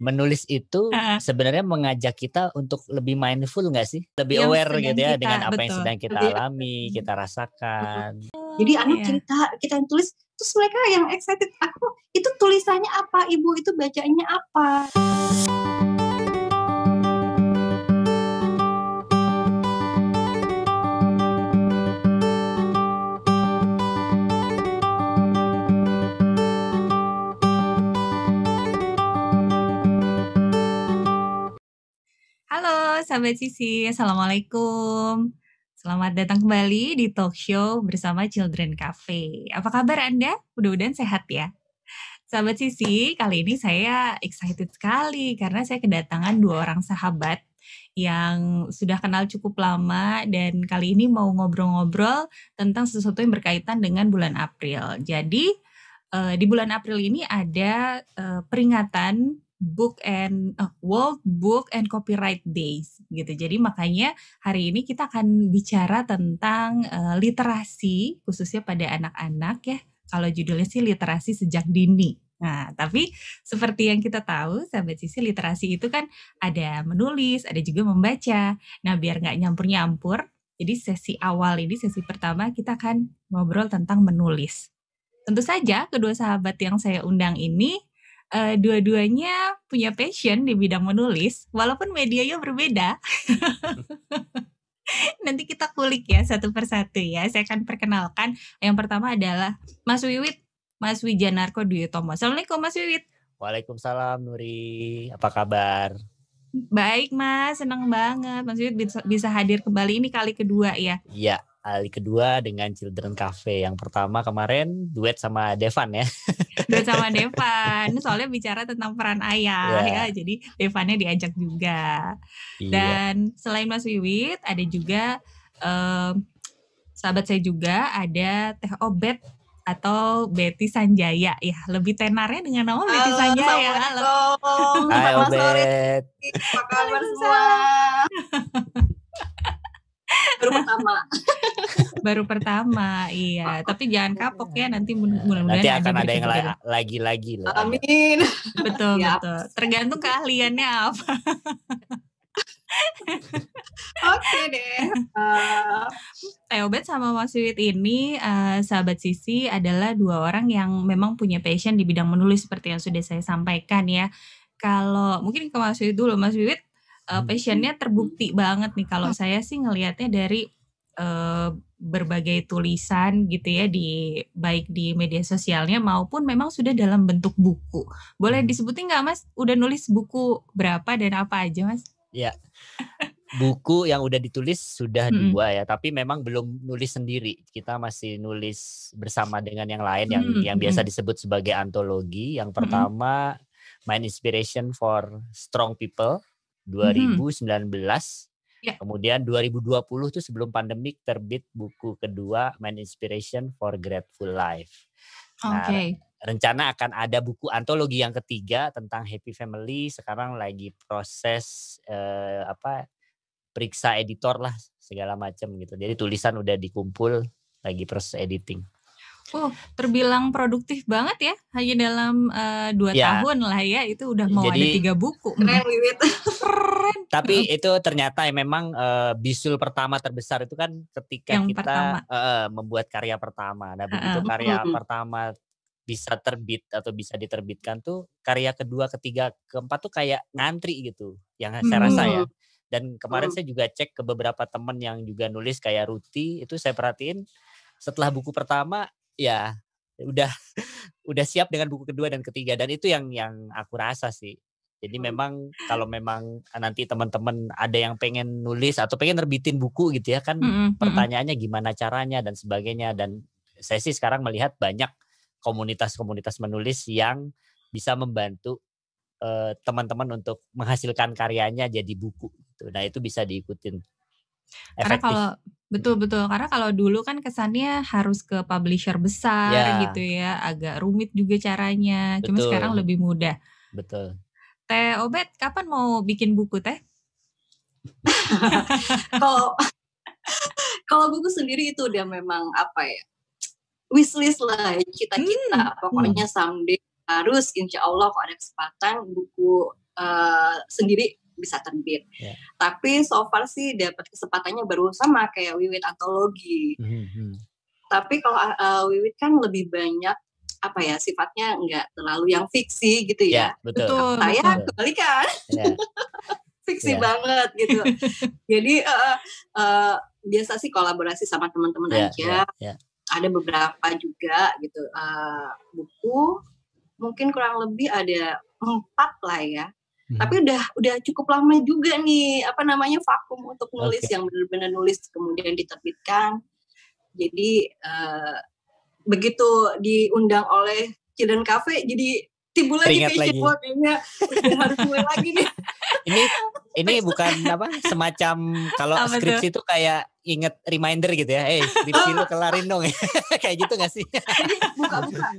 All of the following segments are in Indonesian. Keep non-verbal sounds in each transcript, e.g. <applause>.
menulis itu uh, sebenarnya mengajak kita untuk lebih mindful nggak sih, lebih aware gitu ya kita, dengan betul. apa yang sedang kita lebih, alami, kita rasakan. Uh, Jadi anak yeah. cerita kita yang tulis, terus mereka yang excited aku itu tulisannya apa, ibu itu bacanya apa. sahabat Sisi. Assalamualaikum. Selamat datang kembali di talk show bersama Children Cafe. Apa kabar Anda? Mudah-mudahan sehat ya. Sahabat Sisi, kali ini saya excited sekali karena saya kedatangan dua orang sahabat yang sudah kenal cukup lama dan kali ini mau ngobrol-ngobrol tentang sesuatu yang berkaitan dengan bulan April. Jadi eh, di bulan April ini ada eh, peringatan Book and uh, World Book and Copyright Days gitu. Jadi makanya hari ini kita akan bicara tentang uh, literasi khususnya pada anak-anak ya. Kalau judulnya sih literasi sejak dini. Nah, tapi seperti yang kita tahu, sahabat sisi literasi itu kan ada menulis, ada juga membaca. Nah, biar nggak nyampur-nyampur, jadi sesi awal ini, sesi pertama kita akan ngobrol tentang menulis. Tentu saja kedua sahabat yang saya undang ini uh, dua-duanya punya passion di bidang menulis, walaupun medianya berbeda. <laughs> Nanti kita kulik ya satu persatu ya. Saya akan perkenalkan. Yang pertama adalah Mas Wiwit, Mas Wijanarko Dwi Tomo. Assalamualaikum Mas Wiwit. Waalaikumsalam Nuri. Apa kabar? Baik Mas, senang banget Mas Wiwit bisa, hadir kembali ini kali kedua ya. Iya kali kedua dengan Children Cafe. Yang pertama kemarin duet sama Devan ya. <laughs> Duet sama Devan. Soalnya bicara tentang peran ayah yeah. ya. Jadi Devannya diajak juga. Yeah. Dan selain Mas Wiwit ada juga eh, sahabat saya juga ada Teh Obet atau Betty Sanjaya ya lebih tenarnya dengan nama Halo, Betty Sanjaya Halo. Hai Obet. Apa kabar semua? <laughs> baru pertama <laughs> baru pertama iya oh, tapi jangan iya. kapok ya nanti mudah-mudahan nanti akan ada, ada yang lagi-lagi lah amin betul ya. betul tergantung keahliannya apa <laughs> Oke deh. Uh... Eh, Teobet sama Mas Wid ini uh, sahabat sisi adalah dua orang yang memang punya passion di bidang menulis seperti yang sudah saya sampaikan ya. Kalau mungkin ke Mas Wid dulu, Mas Wid uh, passionnya terbukti banget nih kalau oh. saya sih ngelihatnya dari uh, berbagai tulisan gitu ya di baik di media sosialnya maupun memang sudah dalam bentuk buku. Boleh hmm. disebutin nggak Mas? Udah nulis buku berapa dan apa aja Mas? Ya. Buku yang udah ditulis sudah hmm. dua ya, tapi memang belum nulis sendiri. Kita masih nulis bersama dengan yang lain yang hmm. yang biasa disebut sebagai antologi. Yang pertama hmm. Mind Inspiration for Strong People 2019. Hmm. Yeah. Kemudian 2020 itu sebelum pandemik terbit buku kedua Man Inspiration for Grateful Life. Nah, okay. rencana akan ada buku antologi yang ketiga tentang happy family. Sekarang lagi proses eh, apa periksa editor lah segala macam gitu. Jadi tulisan udah dikumpul lagi proses editing. Uh, terbilang produktif banget ya, hanya dalam uh, dua ya. tahun lah ya, itu udah mau Jadi, ada tiga buku. Keren, Wiwit. Keren. Tapi itu ternyata ya memang uh, bisul pertama terbesar itu kan ketika Yang kita uh, membuat karya pertama. Nah begitu uh, karya uh, uh. pertama bisa terbit atau bisa diterbitkan tuh karya kedua, ketiga, keempat tuh kayak ngantri gitu, yang saya uh. rasa ya. Dan kemarin hmm. saya juga cek ke beberapa teman yang juga nulis kayak Ruti, itu saya perhatiin setelah buku pertama ya udah <laughs> udah siap dengan buku kedua dan ketiga dan itu yang yang aku rasa sih jadi hmm. memang kalau memang ah, nanti teman-teman ada yang pengen nulis atau pengen nerbitin buku gitu ya kan mm -hmm. pertanyaannya gimana caranya dan sebagainya dan saya sih sekarang melihat banyak komunitas-komunitas menulis yang bisa membantu eh, teman-teman uh, untuk menghasilkan karyanya jadi buku. Gitu. Nah itu bisa diikutin Efektif. Karena kalau Betul hmm. betul karena kalau dulu kan kesannya harus ke publisher besar ya. gitu ya, agak rumit juga caranya. Betul. Cuma sekarang lebih mudah. Betul. Teh Obet kapan mau bikin buku teh? kalau <laughs> kalau <laughs> buku sendiri itu udah memang apa ya? Wishlist lah, ya, cita-cita. Hmm, hmm. Pokoknya someday harus insya Allah kalau ada kesempatan buku uh, sendiri bisa terbit. Yeah. Tapi so far sih dapat kesempatannya baru sama kayak Wiwit antologi. Mm -hmm. Tapi kalau uh, Wiwit kan lebih banyak apa ya sifatnya nggak terlalu yang fiksi gitu ya. Yeah, ya, betul. Saya kembali kebalikan. Ya. <laughs> fiksi yeah. banget gitu. <laughs> Jadi uh, uh, biasa sih kolaborasi sama teman-teman yeah, aja. Yeah, yeah. Ada beberapa juga gitu uh, buku mungkin kurang lebih ada empat lah ya Mhm. Tapi udah udah cukup lama juga nih apa namanya vakum untuk nulis okay. yang benar-benar nulis kemudian diterbitkan. Jadi uh, begitu diundang oleh Children Cafe jadi timbul lagi Teringat ya. harus mulai lagi nih. <laughs> ini ini bukan apa semacam kalau apa skripsi itu kayak inget reminder gitu ya. Eh, hey, skripsi lu <laughs> kelarin dong. <laughs> kayak gitu gak sih? Buka-buka.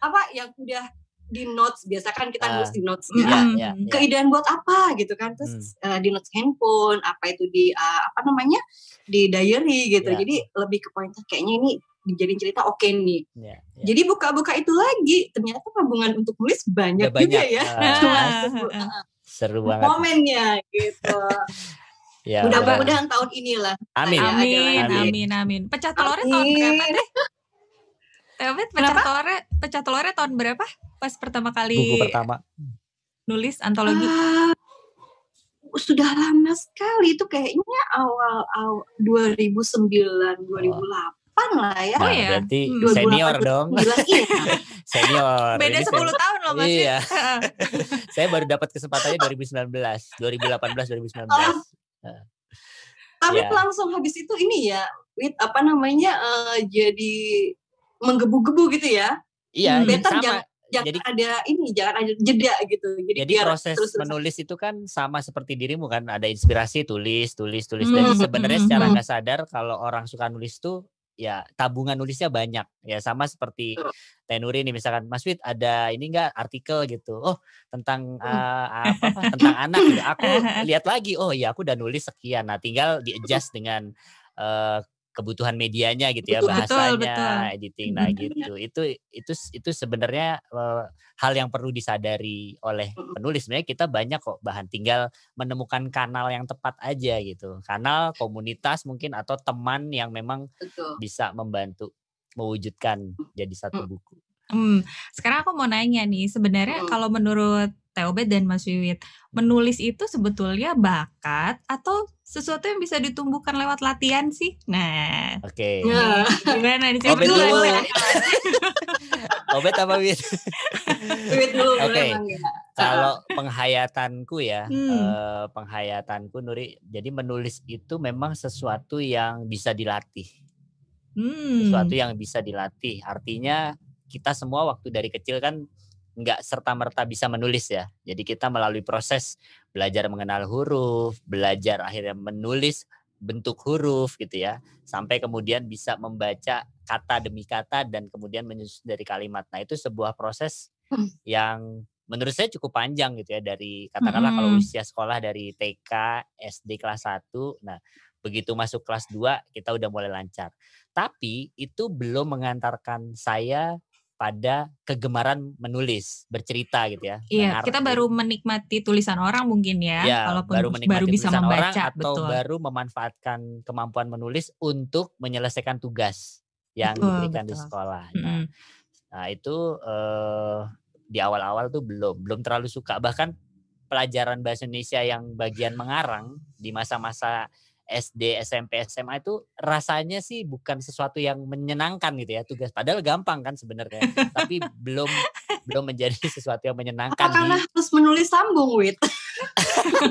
apa yang udah di notes biasa kan kita ah. nulis uh, di notes yeah, Yeah, iya, iya. keidean yeah. buat apa gitu kan? Terus hmm. uh, di notes handphone, apa itu di uh, apa namanya? di diary gitu. Yeah. Jadi lebih ke poinnya kayaknya ini dijadiin cerita oke okay nih. Yeah, yeah. Jadi buka-buka itu lagi ternyata tabungan untuk nulis banyak, Udah banyak juga ya. Uh, uh, <laughs> seru banget. Momennya gitu. Ya, Mudah-mudahan tahun inilah. Amin. Amin, amin, amin. amin Pecah telurnya tahun berapa deh? Tapi pecah Kenapa? telurnya, pecah telurnya tahun berapa? Pas pertama kali buku pertama nulis antologi. Uh, sudah lama sekali itu kayaknya awal awal 2009 2008 lah ya. Nah, oh, ya? Berarti hmm. senior 2008, dong. 2009, iya. <laughs> senior. Beda Jadi 10 saya, tahun loh Mas. Iya. <laughs> saya baru dapat kesempatannya 2019, 2018 2019. Oh. Nah. Tapi ya. langsung habis itu ini ya, with apa namanya uh, jadi menggebu-gebu gitu ya. Iya, hmm, better sama. jangan jangan jadi, ada ini jangan ada jeda gitu jadi, jadi proses terus, menulis itu kan sama seperti dirimu kan ada inspirasi tulis tulis tulis Hmm, dan sebenarnya hmm, secara hmm. nggak sadar kalau orang suka nulis tuh ya tabungan nulisnya banyak ya sama seperti Tenuri nih misalkan Mas Wid ada ini enggak artikel gitu oh tentang uh, apa, apa <laughs> tentang anak gitu. aku <laughs> lihat lagi oh ya aku udah nulis sekian nah tinggal di adjust dengan uh, kebutuhan medianya gitu ya betul, bahasanya betul, betul. editing nah gitu itu itu itu sebenarnya uh, hal yang perlu disadari oleh penulis sebenarnya kita banyak kok bahan tinggal menemukan kanal yang tepat aja gitu kanal komunitas mungkin atau teman yang memang betul. bisa membantu mewujudkan mm. jadi satu mm. buku hmm. sekarang aku mau nanya nih sebenarnya hmm. kalau menurut Teobet dan Mas Wiwit menulis itu sebetulnya bakat atau sesuatu yang bisa ditumbuhkan lewat latihan sih. Nah, oke. Okay. Nah, gimana nih? Obet dulu. <laughs> Obet apa Obet dulu. Oke. Ya. Kalau penghayatanku ya, hmm. Eh, penghayatanku Nuri. Jadi menulis itu memang sesuatu yang bisa dilatih. Hmm. Sesuatu yang bisa dilatih. Artinya kita semua waktu dari kecil kan nggak serta merta bisa menulis ya. Jadi kita melalui proses belajar mengenal huruf, belajar akhirnya menulis bentuk huruf gitu ya, sampai kemudian bisa membaca kata demi kata dan kemudian menyusun dari kalimat. Nah itu sebuah proses hmm. yang menurut saya cukup panjang gitu ya dari katakanlah kalau hmm. usia sekolah dari TK, SD kelas 1. Nah, begitu masuk kelas 2 kita udah mulai lancar. Tapi itu belum mengantarkan saya pada kegemaran menulis, bercerita gitu ya. Iya, kita gitu. baru menikmati tulisan orang mungkin ya, ya walaupun baru, baru bisa membaca orang, atau betul. baru memanfaatkan kemampuan menulis untuk menyelesaikan tugas yang betul, diberikan betul. di sekolah. Mm Nah, itu eh, di awal-awal tuh belum belum terlalu suka bahkan pelajaran bahasa Indonesia yang bagian mengarang di masa-masa SD, SMP, SMA itu rasanya sih bukan sesuatu yang menyenangkan gitu ya tugas. Padahal gampang kan sebenarnya, tapi belum belum menjadi <laughs> sesuatu yang menyenangkan. Karena di... terus menulis sambung, Wit.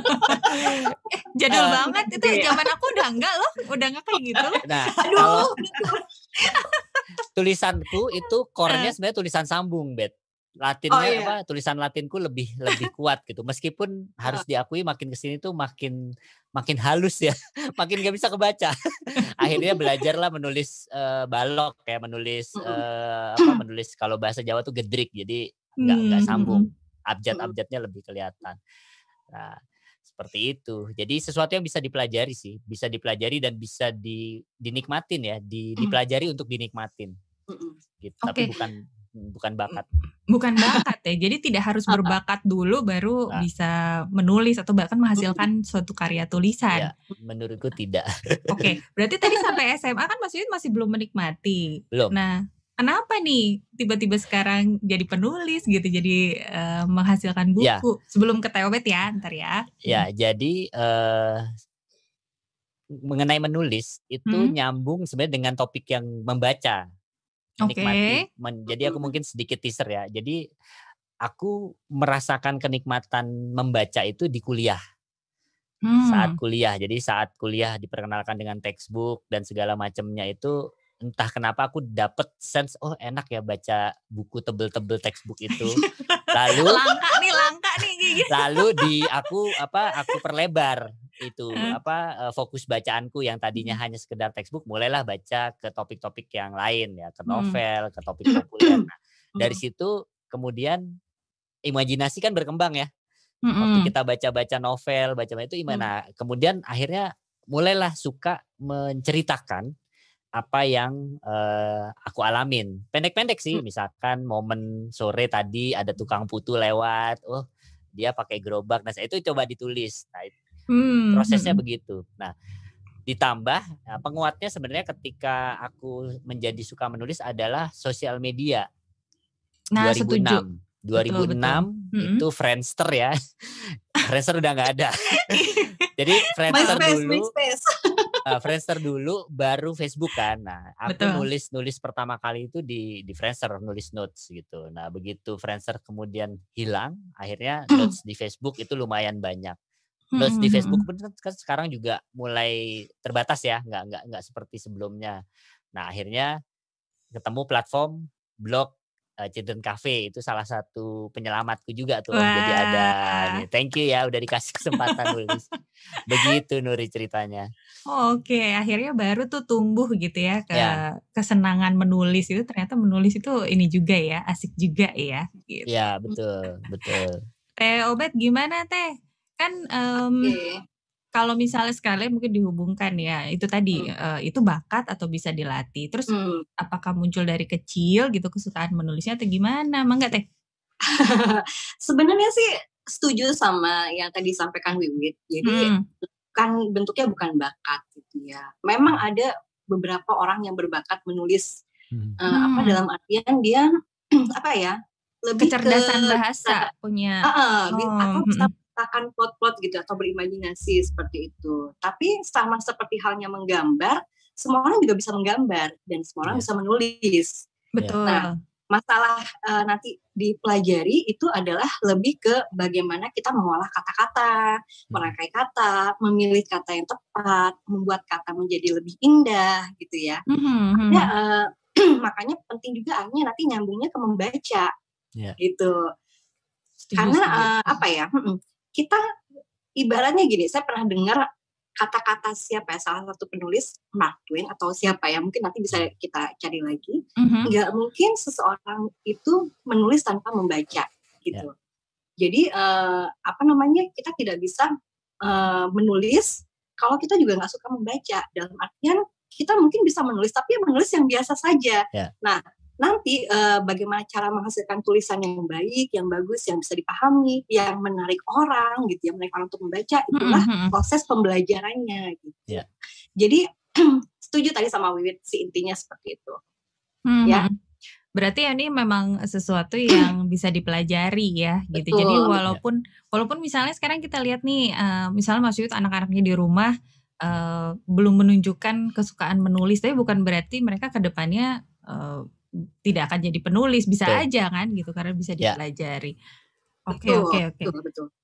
<laughs> Jadul uh, banget itu ya. zaman aku udah enggak loh, udah enggak kayak gitu. Nah, Aduh. Kalau <laughs> tulisanku itu core-nya eh. sebenarnya tulisan sambung, Bet. Latinnya oh, iya. apa tulisan Latinku lebih lebih <laughs> kuat gitu. Meskipun harus diakui makin kesini tuh makin makin halus ya, <laughs> makin gak bisa kebaca. <laughs> Akhirnya belajarlah menulis uh, balok kayak menulis uh, apa <clears throat> menulis kalau bahasa Jawa tuh gedrik jadi nggak hmm, nggak hmm, sambung. Hmm. Abjad-abjadnya lebih kelihatan. Nah, seperti itu. Jadi sesuatu yang bisa dipelajari sih, bisa dipelajari dan bisa di dinikmatin ya, di, dipelajari untuk dinikmatin. Gitu. Okay. Tapi bukan bukan bakat. Bukan bakat ya. Jadi tidak harus <laughs> berbakat dulu baru nah. bisa menulis atau bahkan menghasilkan hmm. suatu karya tulisan. Ya, menurutku tidak. <laughs> Oke, okay. berarti tadi sampai SMA kan Mas Yud masih belum menikmati. Belum. Nah, kenapa nih tiba-tiba sekarang jadi penulis gitu jadi uh, menghasilkan iya. buku ya. sebelum ke Teobet ya ntar ya ya hmm. jadi uh, mengenai menulis itu hmm. nyambung sebenarnya dengan topik yang membaca menikmati. Okay. jadi aku mungkin sedikit teaser ya. Jadi aku merasakan kenikmatan membaca itu di kuliah. Hmm. Saat kuliah. Jadi saat kuliah diperkenalkan dengan textbook dan segala macamnya itu entah kenapa aku dapet sense oh enak ya baca buku tebel-tebel textbook itu. <laughs> Lalu langka nih langka nih gitu. Lalu di aku apa aku perlebar itu apa fokus bacaanku yang tadinya mm-hmm. hanya sekedar textbook mulailah baca ke topik-topik yang lain ya ke mm-hmm. novel ke topik mm-hmm. populer nah, dari situ kemudian imajinasi kan berkembang ya hmm. waktu kita baca-baca novel baca itu gimana kemudian akhirnya mulailah suka menceritakan apa yang uh, aku alamin pendek-pendek sih mm. misalkan momen sore tadi ada tukang putu lewat oh dia pakai gerobak nah itu coba ditulis nah Hmm. Prosesnya hmm. begitu. Nah, ditambah nah, penguatnya sebenarnya ketika aku menjadi suka menulis adalah sosial media. Nah, 2006. Setuju. 2006 betul, betul. Hmm. itu -hmm. Friendster ya. <laughs> Friendster udah nggak ada. <laughs> Jadi Friendster dulu. uh, <laughs> Friendster dulu baru Facebook kan. Nah, aku nulis-nulis pertama kali itu di di Friendster nulis notes gitu. Nah, begitu Friendster kemudian hilang, akhirnya <clears throat> notes di Facebook itu lumayan banyak. Terus di hmm, hmm, Facebook hmm. pun kan, kan sekarang juga mulai terbatas ya, nggak nggak nggak seperti sebelumnya. Nah akhirnya ketemu platform blog eh, Children Cafe itu salah satu penyelamatku juga tuh Wah. jadi ada. Thank you ya udah dikasih kesempatan nulis Begitu Nuri ceritanya. Oh, Oke okay. akhirnya baru tuh tumbuh gitu ya ke ya. kesenangan menulis itu ternyata menulis itu ini juga ya asik juga ya. ya gitu. Ya betul betul. Teh Obet gimana Teh? kan um, okay. kalau misalnya sekali mungkin dihubungkan ya itu tadi hmm. uh, itu bakat atau bisa dilatih terus hmm. apakah muncul dari kecil gitu kesukaan menulisnya atau gimana Emang mangga <laughs> teh sebenarnya sih setuju sama yang tadi sampaikan Wiwit jadi hmm. bukan bentuknya bukan bakat gitu ya memang ada beberapa orang yang berbakat menulis hmm. uh, apa hmm. dalam artian dia <clears throat> apa ya lebih kecerdasan ke, bahasa punya uh, uh, oh. bisa hmm, hmm menciptakan plot-plot gitu atau berimajinasi seperti itu. Tapi sama seperti halnya menggambar, semua orang juga bisa menggambar dan semua orang iya. bisa menulis. Betul. Nah, masalah uh, nanti dipelajari itu adalah lebih ke bagaimana kita mengolah kata-kata, hmm. merangkai kata, memilih kata yang tepat, membuat kata menjadi lebih indah gitu ya. Mm-hmm. Nah, uh, makanya penting juga akhirnya nanti nyambungnya ke membaca yeah. gitu. Karena Uh, apa ya? Hmm, hmm kita ibaratnya gini, saya pernah dengar kata-kata siapa ya salah satu penulis Mark Twain atau siapa ya mungkin nanti bisa kita cari lagi mm-hmm. mungkin seseorang itu menulis tanpa membaca gitu yeah. jadi uh, apa namanya kita tidak bisa uh, menulis kalau kita juga nggak suka membaca dalam artian kita mungkin bisa menulis tapi menulis yang biasa saja yeah. nah nanti uh, bagaimana cara menghasilkan tulisan yang baik, yang bagus, yang bisa dipahami, yang menarik orang gitu, yang menarik orang untuk membaca hmm, itulah mm -hmm. proses pembelajarannya gitu. Yeah. Jadi <clears throat> setuju tadi sama Wiwit si intinya seperti itu. Mm -hmm. Ya. Hmm. Berarti ini memang sesuatu yang <clears throat> bisa dipelajari ya gitu. Betul, Jadi walaupun walaupun misalnya sekarang kita lihat nih uh, misalnya Mas Yud anak-anaknya di rumah uh, belum menunjukkan kesukaan menulis tapi bukan berarti mereka ke depannya uh, tidak akan jadi penulis bisa betul. aja kan gitu karena bisa ya. dipelajari. Oke oke oke.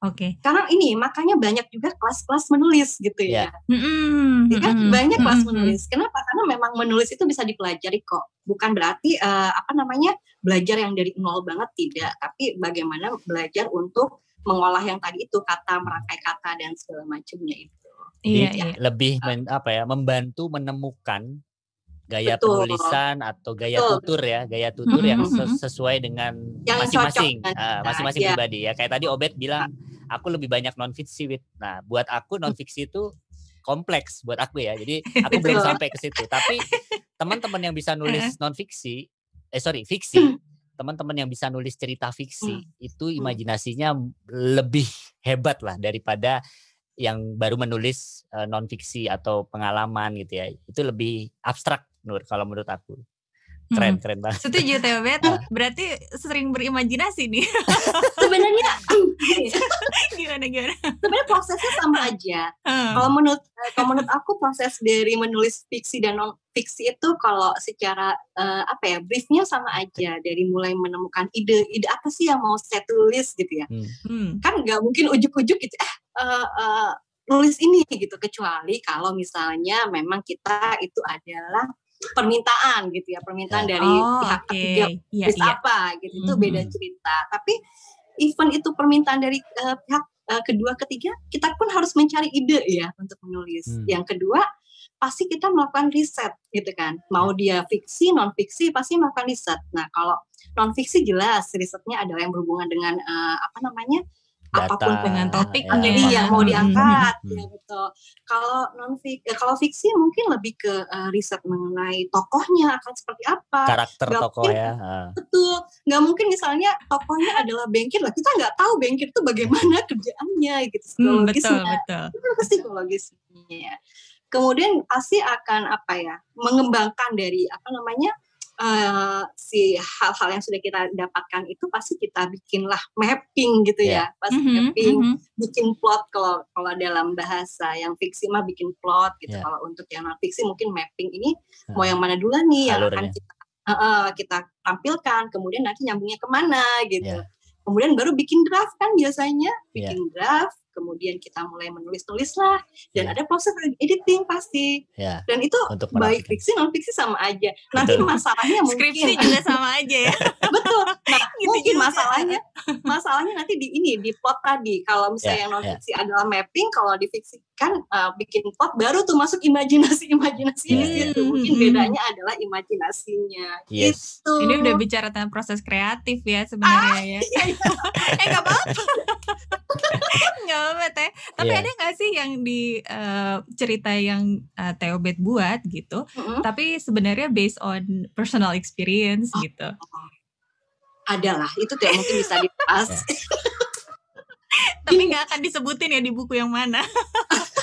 Oke. Karena ini makanya banyak juga kelas-kelas menulis gitu ya. ya. Mm-hmm. Jadi iya kan? mm-hmm. banyak kelas mm-hmm. menulis. Kenapa? Karena memang menulis itu bisa dipelajari kok. Bukan berarti uh, apa namanya belajar yang dari nol banget tidak, tapi bagaimana belajar untuk mengolah yang tadi itu kata merangkai kata dan segala macamnya itu. Iya, iya. lebih men, apa ya membantu menemukan gaya Betul. penulisan atau gaya Betul. tutur ya, gaya tutur mm -hmm. yang sesuai dengan masing-masing masing ah, kan, masing-masing iya. pribadi ya. Kayak tadi Obet bilang iya. aku lebih banyak non fiksi with. Nah, buat aku mm. non fiksi itu kompleks buat aku ya. Jadi <laughs> aku belum sampai ke situ. Tapi teman-teman yang bisa nulis non fiksi, eh sorry fiksi, mm. teman-teman yang bisa nulis cerita fiksi mm. itu imajinasinya lebih hebat lah daripada yang baru menulis eh, nonfiksi non fiksi atau pengalaman gitu ya. Itu lebih abstrak Nur kalau menurut aku keren hmm. keren banget setuju Teh, <laughs> Bet nah. berarti sering berimajinasi nih <laughs> sebenarnya <laughs> hmm, gimana gimana sebenarnya prosesnya sama aja hmm. kalau menurut eh, kalau menurut aku proses dari menulis fiksi dan non fiksi itu kalau secara uh, apa ya briefnya sama aja dari mulai menemukan ide ide apa sih yang mau saya tulis gitu ya hmm. hmm. kan nggak mungkin ujuk-ujuk gitu eh uh, eh, uh, tulis ini gitu kecuali kalau misalnya memang kita itu adalah permintaan gitu ya permintaan ya. dari oh, pihak okay. ketiga yeah, iya, yeah. apa gitu mm itu beda hmm. cerita tapi event itu permintaan dari uh, pihak uh, kedua ketiga kita pun harus mencari ide ya untuk menulis mm. yang kedua pasti kita melakukan riset gitu kan mau ya. dia fiksi non fiksi pasti melakukan riset nah kalau non fiksi jelas risetnya adalah yang berhubungan dengan uh, apa namanya apapun dengan topik iya. Iya, ya, jadi yang mau hmm. diangkat ya betul hmm. gitu. kalau non fik ya kalau fiksi mungkin lebih ke uh, riset mengenai tokohnya akan seperti apa karakter gak tokoh mungkin, ya kan? betul nggak mungkin misalnya tokohnya adalah bengkir lah kita nggak tahu bengkir itu bagaimana <laughs> kerjaannya gitu psikologisnya hmm, betul, betul. Kan psikologisnya kemudian pasti akan apa ya mengembangkan dari apa namanya uh, si hal-hal yang sudah kita dapatkan itu pasti kita bikinlah mapping gitu yeah. ya pasti mm-hmm, mapping mm-hmm. bikin plot kalau kalau dalam bahasa yang fiksi mah bikin plot gitu yeah. kalau untuk yang non fiksi mungkin mapping ini nah. mau yang mana dulu nih yang akan kita uh, uh, kita tampilkan kemudian nanti nyambungnya kemana gitu yeah. kemudian baru bikin draft kan biasanya ya. bikin yeah. draft kemudian kita mulai menulis-nulis lah dan yeah. ada proses editing pasti yeah. dan itu Untuk baik fiksi non fiksi sama aja nanti betul. masalahnya mungkin skripsi juga sama aja ya <laughs> betul nah, gitu mungkin juga. masalahnya <laughs> masalahnya nanti di ini di plot tadi kalau iya, misalnya yeah. yang non fiksi yeah. adalah mapping kalau di fiksi kan uh, eh, bikin plot baru tuh masuk imajinasi imajinasi yeah. Iya. Gitu. Hmm, di yeah. mungkin mm -hmm. bedanya adalah imajinasinya yes. itu ini udah bicara tentang proses kreatif ya sebenarnya ah, ya iya, iya. <laughs> eh nggak apa-apa banget ya. Tapi yeah. ada nggak sih yang di uh, cerita yang uh, eh, Theobet buat gitu, mm -hmm. tapi sebenarnya based on personal experience oh. gitu? Adalah, itu tuh yang mungkin bisa dipas, <laughs> iya. tapi nggak akan disebutin ya di buku yang mana.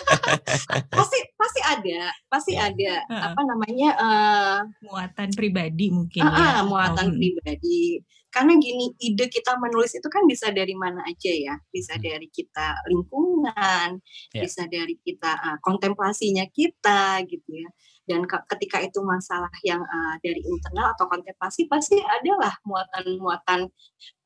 <laughs> pasti pasti ada pasti yeah. ada uh, apa namanya uh, muatan pribadi mungkin uh, ya. muatan oh. pribadi karena gini, ide kita menulis itu kan bisa dari mana aja ya. Bisa hmm. dari kita lingkungan, yeah. bisa dari kita uh, kontemplasinya kita gitu ya dan ketika itu masalah yang uh, dari internal atau kontemplasi pasti adalah muatan-muatan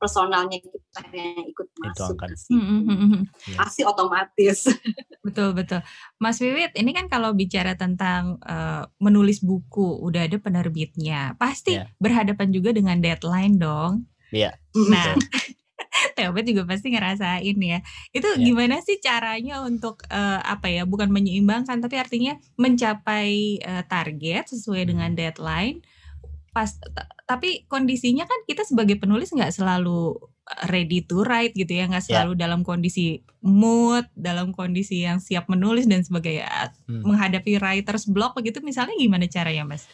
personalnya kita yang ikut masuk itu sih. Mm -hmm. pasti otomatis <laughs> betul betul Mas Wiwit ini kan kalau bicara tentang uh, menulis buku udah ada penerbitnya pasti yeah. berhadapan juga dengan deadline dong Iya. Yeah. Nah, tapi juga pasti ngerasain ya. Itu ya. gimana sih caranya untuk uh, apa ya? Bukan menyeimbangkan, tapi artinya mencapai uh, target sesuai hmm. dengan deadline. Pas, tapi kondisinya kan kita sebagai penulis nggak selalu eh, ready to write gitu ya, nggak iya. selalu ya. dalam kondisi mood, dalam kondisi yang siap menulis dan sebagainya. Hmm. Menghadapi writer's block begitu, misalnya gimana caranya, Mas?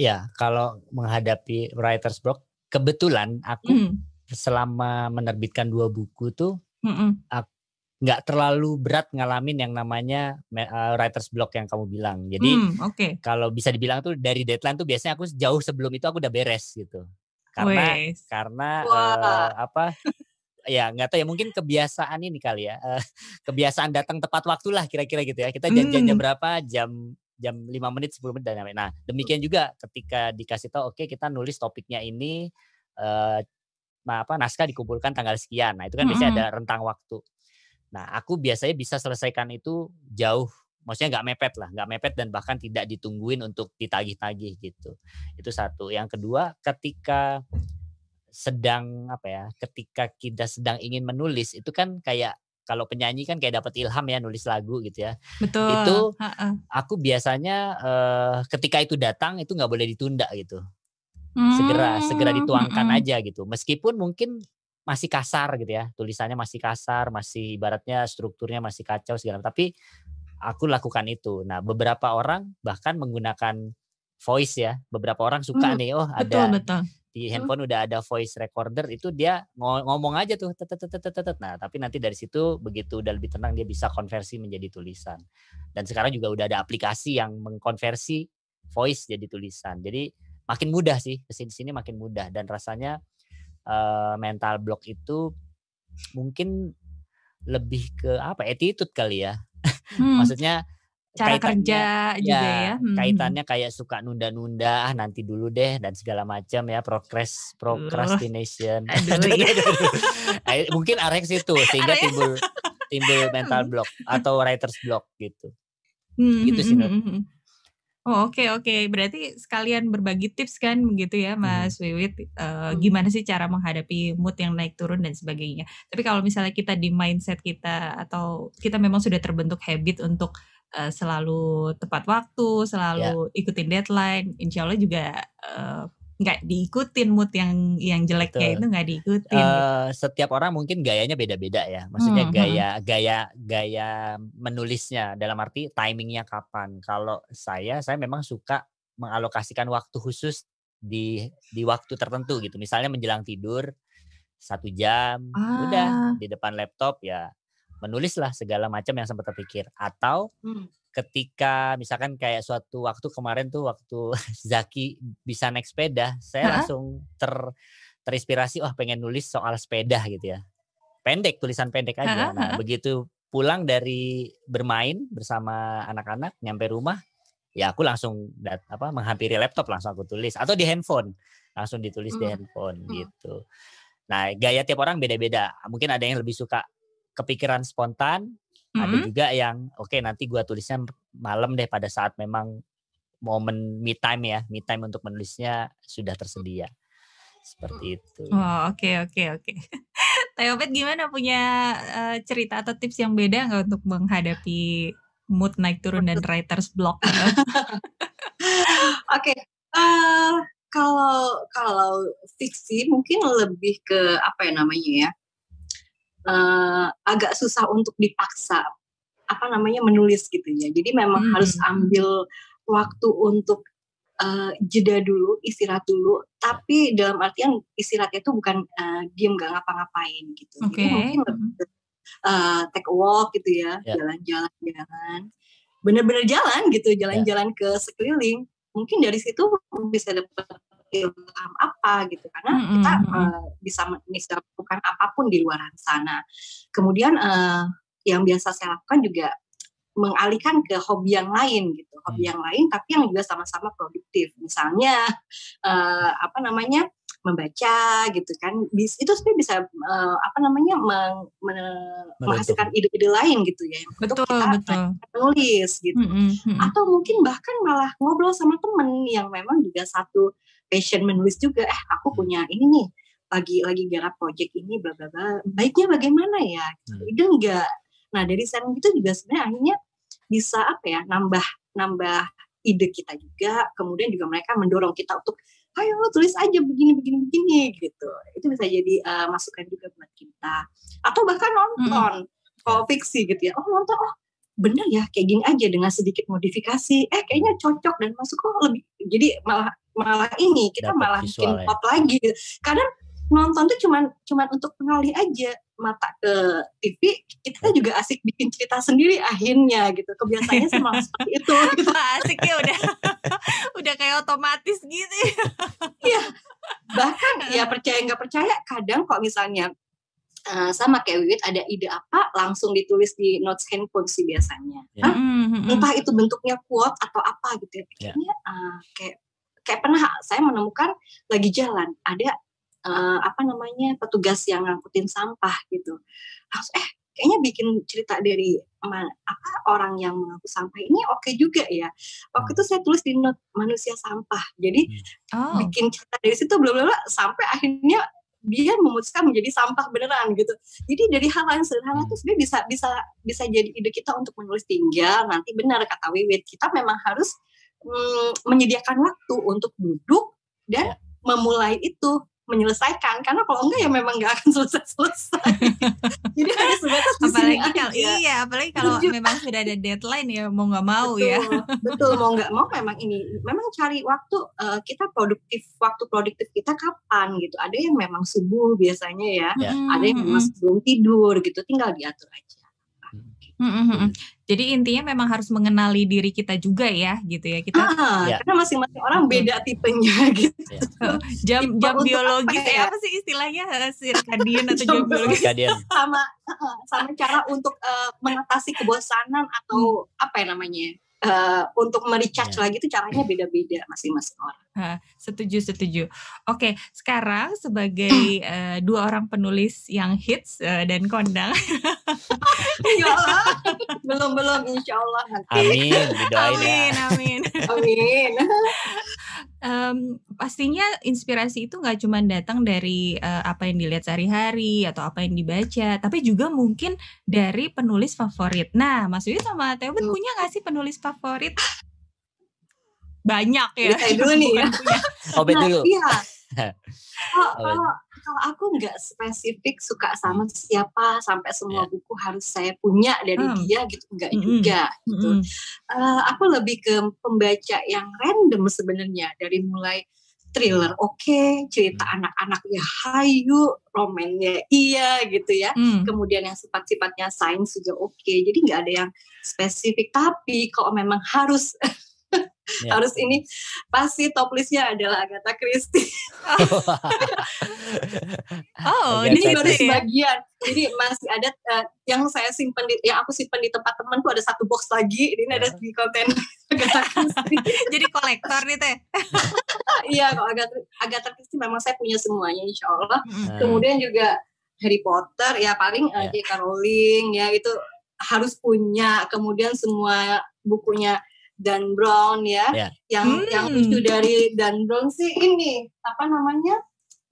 Ya, kalau menghadapi writer's block, kebetulan aku mm selama menerbitkan dua buku tuh nggak mm -mm. terlalu berat ngalamin yang namanya uh, writer's block yang kamu bilang. Jadi mm, okay. kalau bisa dibilang tuh dari deadline tuh biasanya aku jauh sebelum itu aku udah beres gitu. Karena Weiss. karena wow. uh, eh, apa ya nggak tahu ya mungkin kebiasaan ini kali ya uh, kebiasaan datang tepat waktu lah kira-kira gitu ya kita janjian jam hmm. berapa jam jam 5 menit 10 menit dan lain-lain. Nah, demikian juga ketika dikasih tahu oke okay, kita nulis topiknya ini uh, apa naskah dikumpulkan tanggal sekian. Nah, itu kan mm -hmm. biasanya ada rentang waktu. Nah, aku biasanya bisa selesaikan itu jauh maksudnya nggak mepet lah, nggak mepet dan bahkan tidak ditungguin untuk ditagih-tagih gitu. Itu satu. Yang kedua, ketika sedang apa ya, ketika kita sedang ingin menulis itu kan kayak kalau penyanyi kan kayak dapat ilham ya nulis lagu gitu ya. Betul. Itu aku biasanya eh, ketika itu datang itu nggak boleh ditunda gitu hmm. segera segera hmm, dituangkan hmm. aja gitu meskipun mungkin masih kasar gitu ya tulisannya masih kasar masih ibaratnya strukturnya masih kacau segala tapi aku lakukan itu nah beberapa orang bahkan menggunakan voice ya beberapa orang suka hmm, nih oh ada betul. di hmm. handphone hmm. udah ada voice recorder itu dia ngomong aja tuh nah tapi nanti dari situ begitu udah lebih tenang dia bisa konversi menjadi tulisan dan sekarang juga udah ada aplikasi yang mengkonversi voice jadi tulisan jadi makin mudah sih kesini sini makin mudah dan rasanya uh, mental block itu mungkin lebih ke apa attitude kali ya hmm. maksudnya cara kerja ya, juga ya hmm. kaitannya kayak suka nunda-nunda ah nanti dulu deh dan segala macam ya progress procrastination Aduh, <laughs> iya. mungkin arek itu sehingga timbul timbul mental block atau writer's block gitu hmm, gitu hmm, sih hmm. Oh oke okay, oke, okay. berarti sekalian berbagi tips kan begitu ya iya. Mas hmm. Wiwit, uh, hmm. gimana sih cara menghadapi mood yang naik turun dan sebagainya. Tapi kalau misalnya kita di mindset kita atau kita memang sudah terbentuk habit untuk uh, selalu tepat waktu, selalu yeah. ikutin deadline, insya Allah juga uh, nggak diikutin mood yang yang jeleknya Betul. itu nggak diikutin. Uh, Setiap orang mungkin gayanya beda-beda ya. Maksudnya hmm, gaya hmm. gaya gaya menulisnya dalam arti timingnya kapan. Kalau saya saya memang suka mengalokasikan waktu khusus di di waktu tertentu gitu. Misalnya menjelang tidur satu jam, ah. udah di depan laptop ya menulislah segala macam yang sempat terpikir atau hmm ketika misalkan kayak suatu waktu kemarin tuh waktu <laughs> Zaki bisa naik sepeda, saya Hah? langsung ter terinspirasi wah pengen nulis soal sepeda gitu ya. Pendek tulisan pendek aja. Nah, begitu pulang dari bermain bersama anak-anak nyampe rumah, ya aku langsung dat, apa menghampiri laptop langsung aku tulis atau di handphone, langsung ditulis hmm. di handphone hmm. gitu. Nah, gaya tiap orang beda-beda. Mungkin ada yang lebih suka kepikiran spontan, hmm Ada mm-hmm. juga yang oke okay, nanti gue tulisnya malam deh pada saat memang momen me time ya, me time untuk menulisnya sudah tersedia. Seperti itu. Oh, oke okay, oke okay, oke. Okay. <laughs> Teopet gimana punya uh, cerita atau tips yang beda nggak untuk menghadapi mood naik turun dan writer's block? Gitu? <laughs> oke. okay. Uh, eh, kalau kalau fiksi mungkin lebih ke apa ya namanya ya uh, agak susah untuk dipaksa apa namanya menulis gitu ya. Jadi memang hmm. harus ambil waktu untuk uh, jeda dulu, istirahat dulu. Tapi dalam artian istirahatnya itu bukan uh, diem gak ngapa-ngapain gitu. Okay. Jadi mungkin lebih, uh, take a walk gitu ya, ya. jalan-jalan, yeah. jalan. Bener-bener jalan gitu, ya. jalan-jalan yeah. ke sekeliling. Mungkin dari situ bisa dapat ilham apa gitu karena mm -hmm. kita uh, bisa melakukan apapun di luar sana kemudian uh, yang biasa saya lakukan juga mengalihkan ke hobi yang lain gitu hobi mm. yang lain tapi yang juga sama-sama produktif misalnya uh, apa namanya membaca gitu kan itu sebenarnya bisa uh, apa namanya meng, menghasilkan ide-ide lain gitu ya yang betul, kita betul. menulis gitu mm -hmm. atau mungkin bahkan malah ngobrol sama temen yang memang juga satu passion menulis juga eh aku punya ini nih lagi lagi garap project ini bla bla bla baiknya bagaimana ya gitu. hmm. enggak nah dari sana itu juga sebenarnya akhirnya bisa apa ya nambah nambah ide kita juga kemudian juga mereka mendorong kita untuk ayo tulis aja begini begini begini gitu itu bisa jadi uh, masukan juga buat kita atau bahkan nonton hmm. kalau fiksi gitu ya oh nonton oh bener ya kayak gini aja dengan sedikit modifikasi eh kayaknya cocok dan masuk kok oh, lebih jadi malah malah ini kita Dapat malah bikin ya. pot lagi kadang nonton tuh cuman cuman untuk pengalih aja mata ke TV kita juga asik bikin cerita sendiri akhirnya gitu kebiasaannya sama <laughs> seperti itu gitu. asik ya udah <laughs> udah kayak otomatis gitu ya bahkan ya percaya nggak percaya kadang kok misalnya eh, sama kayak Wiwit ada ide apa langsung ditulis di notes handphone sih biasanya yeah. Ya. Mm-hmm. Hmm, hmm. entah itu bentuknya quote atau apa gitu ya yeah. Ya. uh, kayak kayak pernah saya menemukan lagi jalan ada uh, apa namanya petugas yang ngangkutin sampah gitu. Harus eh kayaknya bikin cerita dari apa orang yang mengaku sampah ini oke okay juga ya. Waktu itu saya tulis di note manusia sampah. Jadi hmm. oh. bikin cerita dari situ belum sampai akhirnya dia memutuskan menjadi sampah beneran gitu. Jadi dari hal yang sederhana itu hmm. sebenarnya bisa bisa bisa jadi ide kita untuk menulis tinggal nanti benar kata Wiwit kita memang harus mm, menyediakan waktu untuk duduk dan ya. memulai itu menyelesaikan karena kalau enggak ya memang enggak akan selesai-selesai. <laughs> Jadi harus sebatas di apalagi sini kalau aja. iya, apalagi kalau Tujuh. memang sudah ada deadline ya mau nggak mau ya. betul, ya. Betul, mau nggak mau memang ini memang cari waktu uh, kita produktif waktu produktif kita kapan gitu. Ada yang memang subuh biasanya ya, ya. ada yang memang sebelum tidur gitu tinggal diatur aja. Hmm, hmm, hmm. Gitu. Jadi intinya memang harus mengenali diri kita juga ya, gitu ya kita. Ah, ya. Karena masing-masing orang beda tipenya <laughs> gitu. Ya. jam Tipe jam biologis apa, ya, ya? apa sih istilahnya circadian atau jam, jam biologis? <laughs> sama sama cara untuk uh, mengatasi kebosanan atau hmm. apa ya namanya? uh, untuk merecharge yeah. lagi itu caranya beda-beda masing-masing orang. setuju, setuju. Oke, sekarang sebagai uh, dua orang penulis yang hits uh, dan kondang. <laughs> ya belum belum, insya Allah nanti. Amin, amin, ya. amin, amin. <laughs> Um, pastinya inspirasi itu nggak cuma datang dari uh, apa yang dilihat sehari-hari atau apa yang dibaca, tapi juga mungkin dari penulis favorit. Nah, Mas Yudi sama Teuben punya nggak sih penulis favorit? Banyak ya. Iya, saya dulu nih <laughs> ya. dulu. Nah, kalau, aku nggak spesifik suka sama siapa sampai semua yeah. buku harus saya punya dari hmm. dia gitu nggak -hmm. hmm. juga gitu. -hmm. uh, aku lebih ke pembaca yang random sebenarnya dari mulai thriller hmm. oke, okay, cerita hmm. anak-anak ya hayu, romannya iya gitu ya. Mm. Kemudian yang sifat-sifatnya sains juga oke. Okay. Jadi nggak ada yang spesifik tapi kalau memang harus <laughs> yeah. harus ini pasti top listnya adalah Agatha Christie <laughs> oh ini baru harus bagian jadi masih ada uh, yang saya simpan di yang aku simpan di tempat teman tuh ada satu box lagi ini yeah. ada ya. di konten <laughs> Agatha Christie <laughs> jadi kolektor nih teh iya kalau Agatha, Agatha Christie memang saya punya semuanya insya Allah hmm. kemudian juga Harry Potter ya paling yeah. Ya. J.K. Rowling ya itu harus punya kemudian semua bukunya dan Brown ya. Yeah. Yang hmm. yang lucu dari Dan Brown sih ini apa namanya?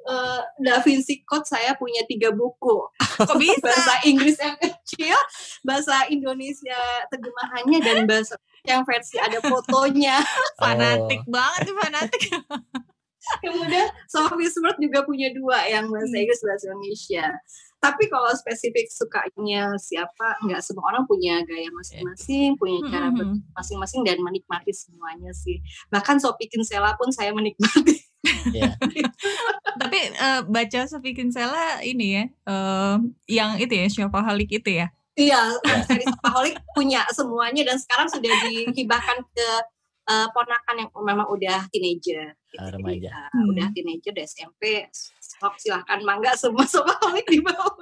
Uh, da Vinci Code saya punya tiga buku. Kok bisa? bahasa Inggris yang kecil, bahasa Indonesia terjemahannya dan bahasa yang versi ada fotonya. Oh. fanatik banget sih fanatik kemudian Sophie World juga punya dua yang bahasa hmm. Inggris bahasa Indonesia tapi kalau spesifik sukanya siapa nggak semua orang punya gaya masing-masing punya hmm, cara hmm, masing-masing dan menikmati semuanya sih bahkan Sophie Kinsella pun saya menikmati yeah. <laughs> tapi uh, baca Sophie Kinsella ini ya uh, yang itu ya Shopaholic itu ya Iya, iya. <laughs> seri Shopaholic punya semuanya dan sekarang sudah dihibahkan ke uh, ponakan yang memang udah teenager gitu. Uh, remaja. Jadi, ya, uh, hmm. udah teenager, udah SMP, sok silahkan mangga <laughs> semua semua komik di bawah.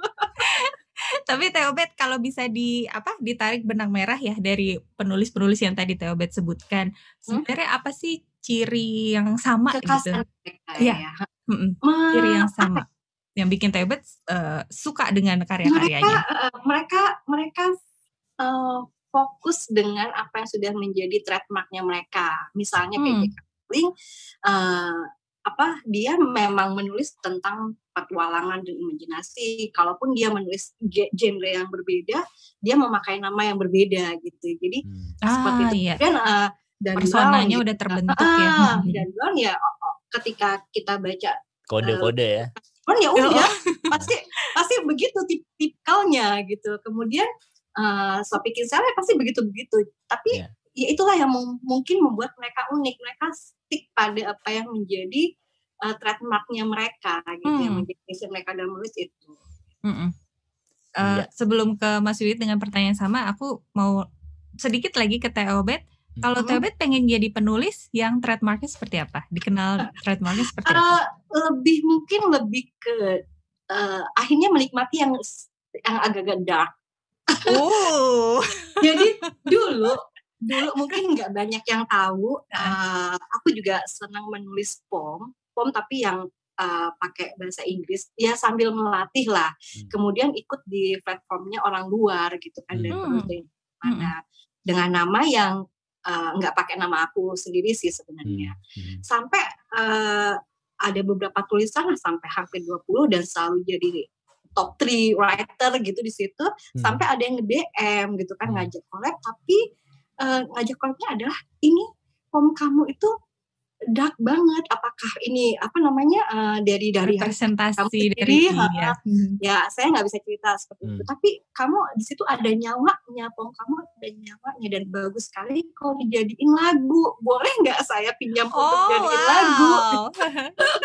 Tapi Teobet kalau bisa di apa ditarik benang merah ya dari penulis-penulis yang tadi Teobet sebutkan, hmm? sebenarnya apa sih ciri yang sama Kekasan gitu? Iya. Ya. Ciri yang sama ya? yang bikin Teobet uh, eh, suka dengan karya-karyanya. Mereka uh, mereka mereka uh, fokus dengan apa yang sudah menjadi trademarknya mereka. Misalnya hmm. kayak uh, apa dia memang menulis tentang petualangan dan imajinasi. Kalaupun dia menulis genre yang berbeda, dia memakai nama yang berbeda gitu. Jadi hmm. ah, seperti itu. Iya. Dan uh, dan personanya udah gitu. terbentuk uh, ya. Ah, hmm. dan Brown ya oh, ketika kita baca kode-kode uh, ya. Brown ya udah pasti pasti begitu tip tipikalnya gitu. Kemudian uh, so pikir saya pasti begitu-begitu. Tapi yeah. ya itulah yang mungkin membuat mereka unik. Mereka stick pada apa yang menjadi uh, trademarknya mereka gitu hmm. yang menjadi passion mereka dalam menulis itu. Hmm. Uh, Sebelum ke Mas Wiwit dengan pertanyaan sama, aku mau sedikit lagi ke Teobet. Hmm. Kalau Teobet pengen jadi penulis yang trademarknya seperti apa? Dikenal ah. trademarknya seperti uh, apa? Eh, lebih mungkin lebih ke uh, akhirnya menikmati yang yang agak-agak dark. Oh. <laughs> jadi dulu dulu mungkin nggak banyak yang tahu uh, aku juga senang menulis pom pom tapi yang uh, pakai bahasa Inggris ya sambil melatih lah hmm. kemudian ikut di platformnya orang luar gitu kan hmm. dari hmm. mana dengan nama yang eh, nggak uh, pakai nama aku sendiri sih sebenarnya hmm. Hmm. sampai uh, ada beberapa tulisan lah sampai hampir 20 dan selalu jadi top 3 writer gitu di situ hmm. sampai ada yang nge DM gitu kan hmm. ngajak collab tapi uh, eh, ngajak konflik adalah ini form kamu itu dark banget apakah ini apa namanya uh, dari dari presentasi dari sendiri, dari ya. Hmm. ya saya nggak bisa cerita seperti hmm. itu tapi kamu di situ ada nyawanya pom kamu ada nyawanya dan bagus sekali kalau dijadiin lagu boleh nggak saya pinjam oh, untuk jadiin wow. lagu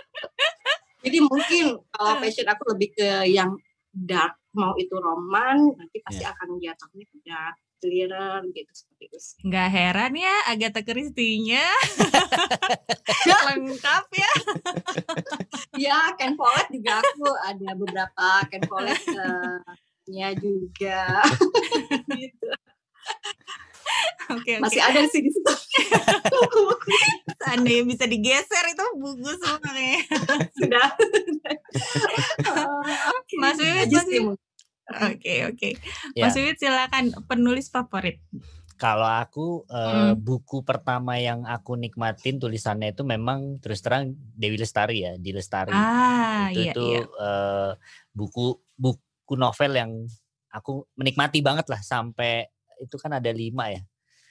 <laughs> jadi mungkin kalau eh, passion aku lebih ke yang dark mau itu roman nanti pasti yeah. akan jatuhnya ke dark giliran gitu seperti itu Gak Nggak heran ya Agatha Christie-nya <laughs> lengkap ya. <laughs> ya Ken Follett juga aku ada beberapa Ken Follett uh, nya juga <laughs> gitu. Oke, okay, masih okay. ada sih di situ. Andai bisa digeser itu bagus banget. Sudah. Mas Wiwi pasti <laughs> Oke oke. Ya. Mas Wid silakan penulis favorit. Kalau aku uh, buku pertama yang aku nikmatin tulisannya itu memang terus terang Dewi Lestari ya, Di Lestari. Ah, itu iya, itu iya. Uh, buku buku novel yang aku menikmati banget lah sampai itu kan ada lima ya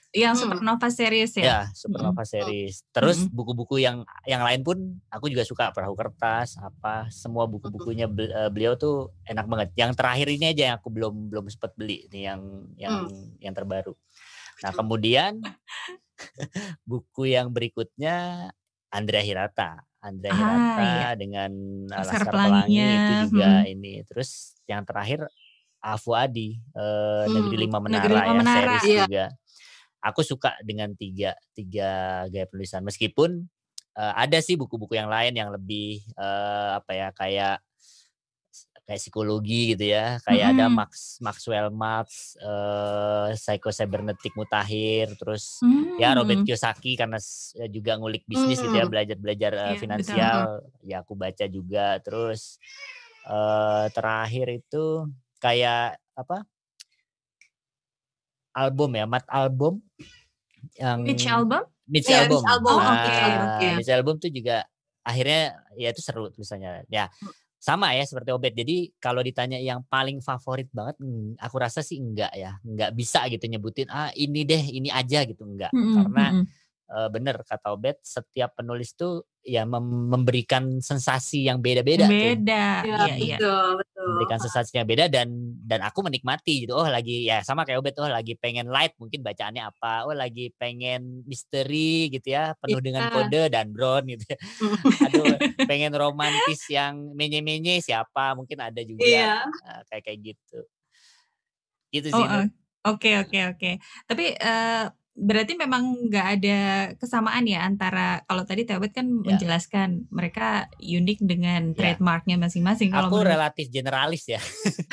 yang hmm. Supernova series ya. Ya, Supernova hmm. series. Terus buku hmm. buku-buku yang yang lain pun aku juga suka Perahu Kertas, apa semua buku-bukunya hmm. eh, beliau tuh enak banget. Yang terakhir ini aja yang aku belum belum sempat beli nih yang yang hmm. yang terbaru. Nah, hmm. kemudian <laughs> buku yang berikutnya Andrea Hirata. Andrea ah, Hirata iya. dengan eh, Laskar, Pelangi itu juga hmm. ini. Terus yang terakhir Afu Adi, eh, hmm. Negeri Lima Menara, Negeri Lima ya, Menara series iya. juga aku suka dengan tiga tiga gaya penulisan meskipun uh, ada sih buku-buku yang lain yang lebih uh, apa ya kayak kayak psikologi gitu ya kayak hmm. ada Max Maxwell Maltz uh, eh, psycho cybernetic mutahir terus hmm. ya Robert hmm. Kiyosaki karena ya juga ngulik bisnis hmm. gitu ya belajar belajar uh, finansial betul. ya aku baca juga terus uh, terakhir itu kayak apa album ya, mat album yang Mitch album? Mitch yeah, album. Mitch album. Oh, nah, okay, okay. Mitch album tuh juga akhirnya ya itu seru tulisannya. Ya sama ya seperti Obet. Jadi kalau ditanya yang paling favorit banget, hmm, aku rasa sih enggak ya, enggak bisa gitu nyebutin ah ini deh ini aja gitu enggak mm -hmm. karena hmm, hmm benar eh, bener kata Obet setiap penulis tuh ya memberikan sensasi yang beda-beda beda iya ya, ya. betul betul memberikan sensasi yang beda dan dan aku menikmati gitu oh lagi ya sama kayak Obet oh lagi pengen light mungkin bacaannya apa oh lagi pengen misteri gitu ya penuh yeah. dengan iya. kode dan brown gitu ya. <laughs> aduh pengen romantis yang menye-menye siapa mungkin ada juga yeah. Iya. kayak kayak gitu gitu sih oh, uh. Oke okay, oke okay, oke. Okay. Tapi uh, berarti memang nggak ada kesamaan ya antara kalau tadi Tewet kan yeah. menjelaskan mereka unik dengan yeah. trademarknya masing-masing. Aku menurut. relatif generalis ya.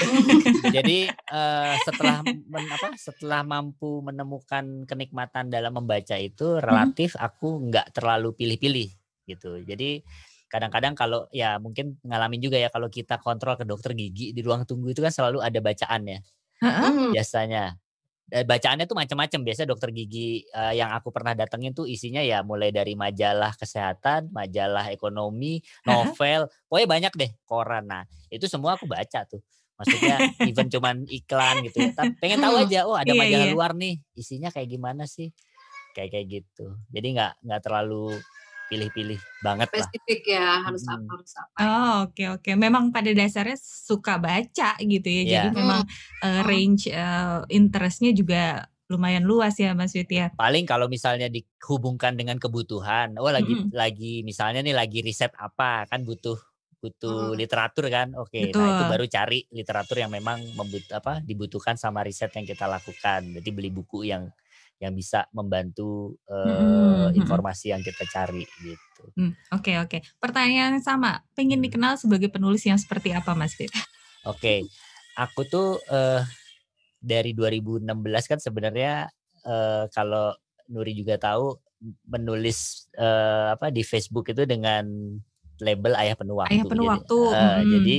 <laughs> Jadi uh, setelah men, apa setelah mampu menemukan kenikmatan dalam membaca itu mhm. relatif -hmm. aku nggak terlalu pilih-pilih gitu. Jadi kadang-kadang kalau ya mungkin ngalamin juga ya kalau kita kontrol ke dokter gigi di ruang tunggu itu kan selalu ada bacaan ya. Uh -huh. Biasanya Eh, bacaannya tuh macam-macam. Biasa dokter gigi uh, yang aku pernah datengin tuh isinya ya mulai dari majalah kesehatan, majalah ekonomi, novel, oh pokoknya banyak deh koran. Nah, itu semua aku baca tuh. Maksudnya even cuman iklan gitu ya. Tapi pengen tahu aja, oh ada iya, majalah majalah iya. yeah. luar nih, isinya kayak gimana sih? Kayak kayak gitu. Jadi nggak nggak terlalu pilih-pilih banget spesifik lah. ya harus hmm. apa harus apa oh oke okay, oke okay. memang pada dasarnya suka baca gitu ya yeah. jadi hmm. memang uh, range uh, interestnya juga lumayan luas ya Mas Wit ya. Paling kalau misalnya dihubungkan dengan kebutuhan, oh lagi -hmm. lagi misalnya nih lagi riset apa kan butuh butuh hmm. literatur kan oke okay, nah itu baru cari literatur yang memang membut apa dibutuhkan sama riset yang kita lakukan jadi beli buku yang yang bisa membantu uh, hmm. informasi yang kita cari gitu. Oke hmm. oke. Okay, okay. Pertanyaan yang sama, pengen hmm. dikenal sebagai penulis yang seperti apa, Mas Fit? Oke, okay. aku tuh uh, dari 2016 kan sebenarnya uh, kalau Nuri juga tahu menulis uh, apa di Facebook itu dengan label ayah penuh waktu. Ayah penuh ya. jadi, waktu. Uh, hmm. Jadi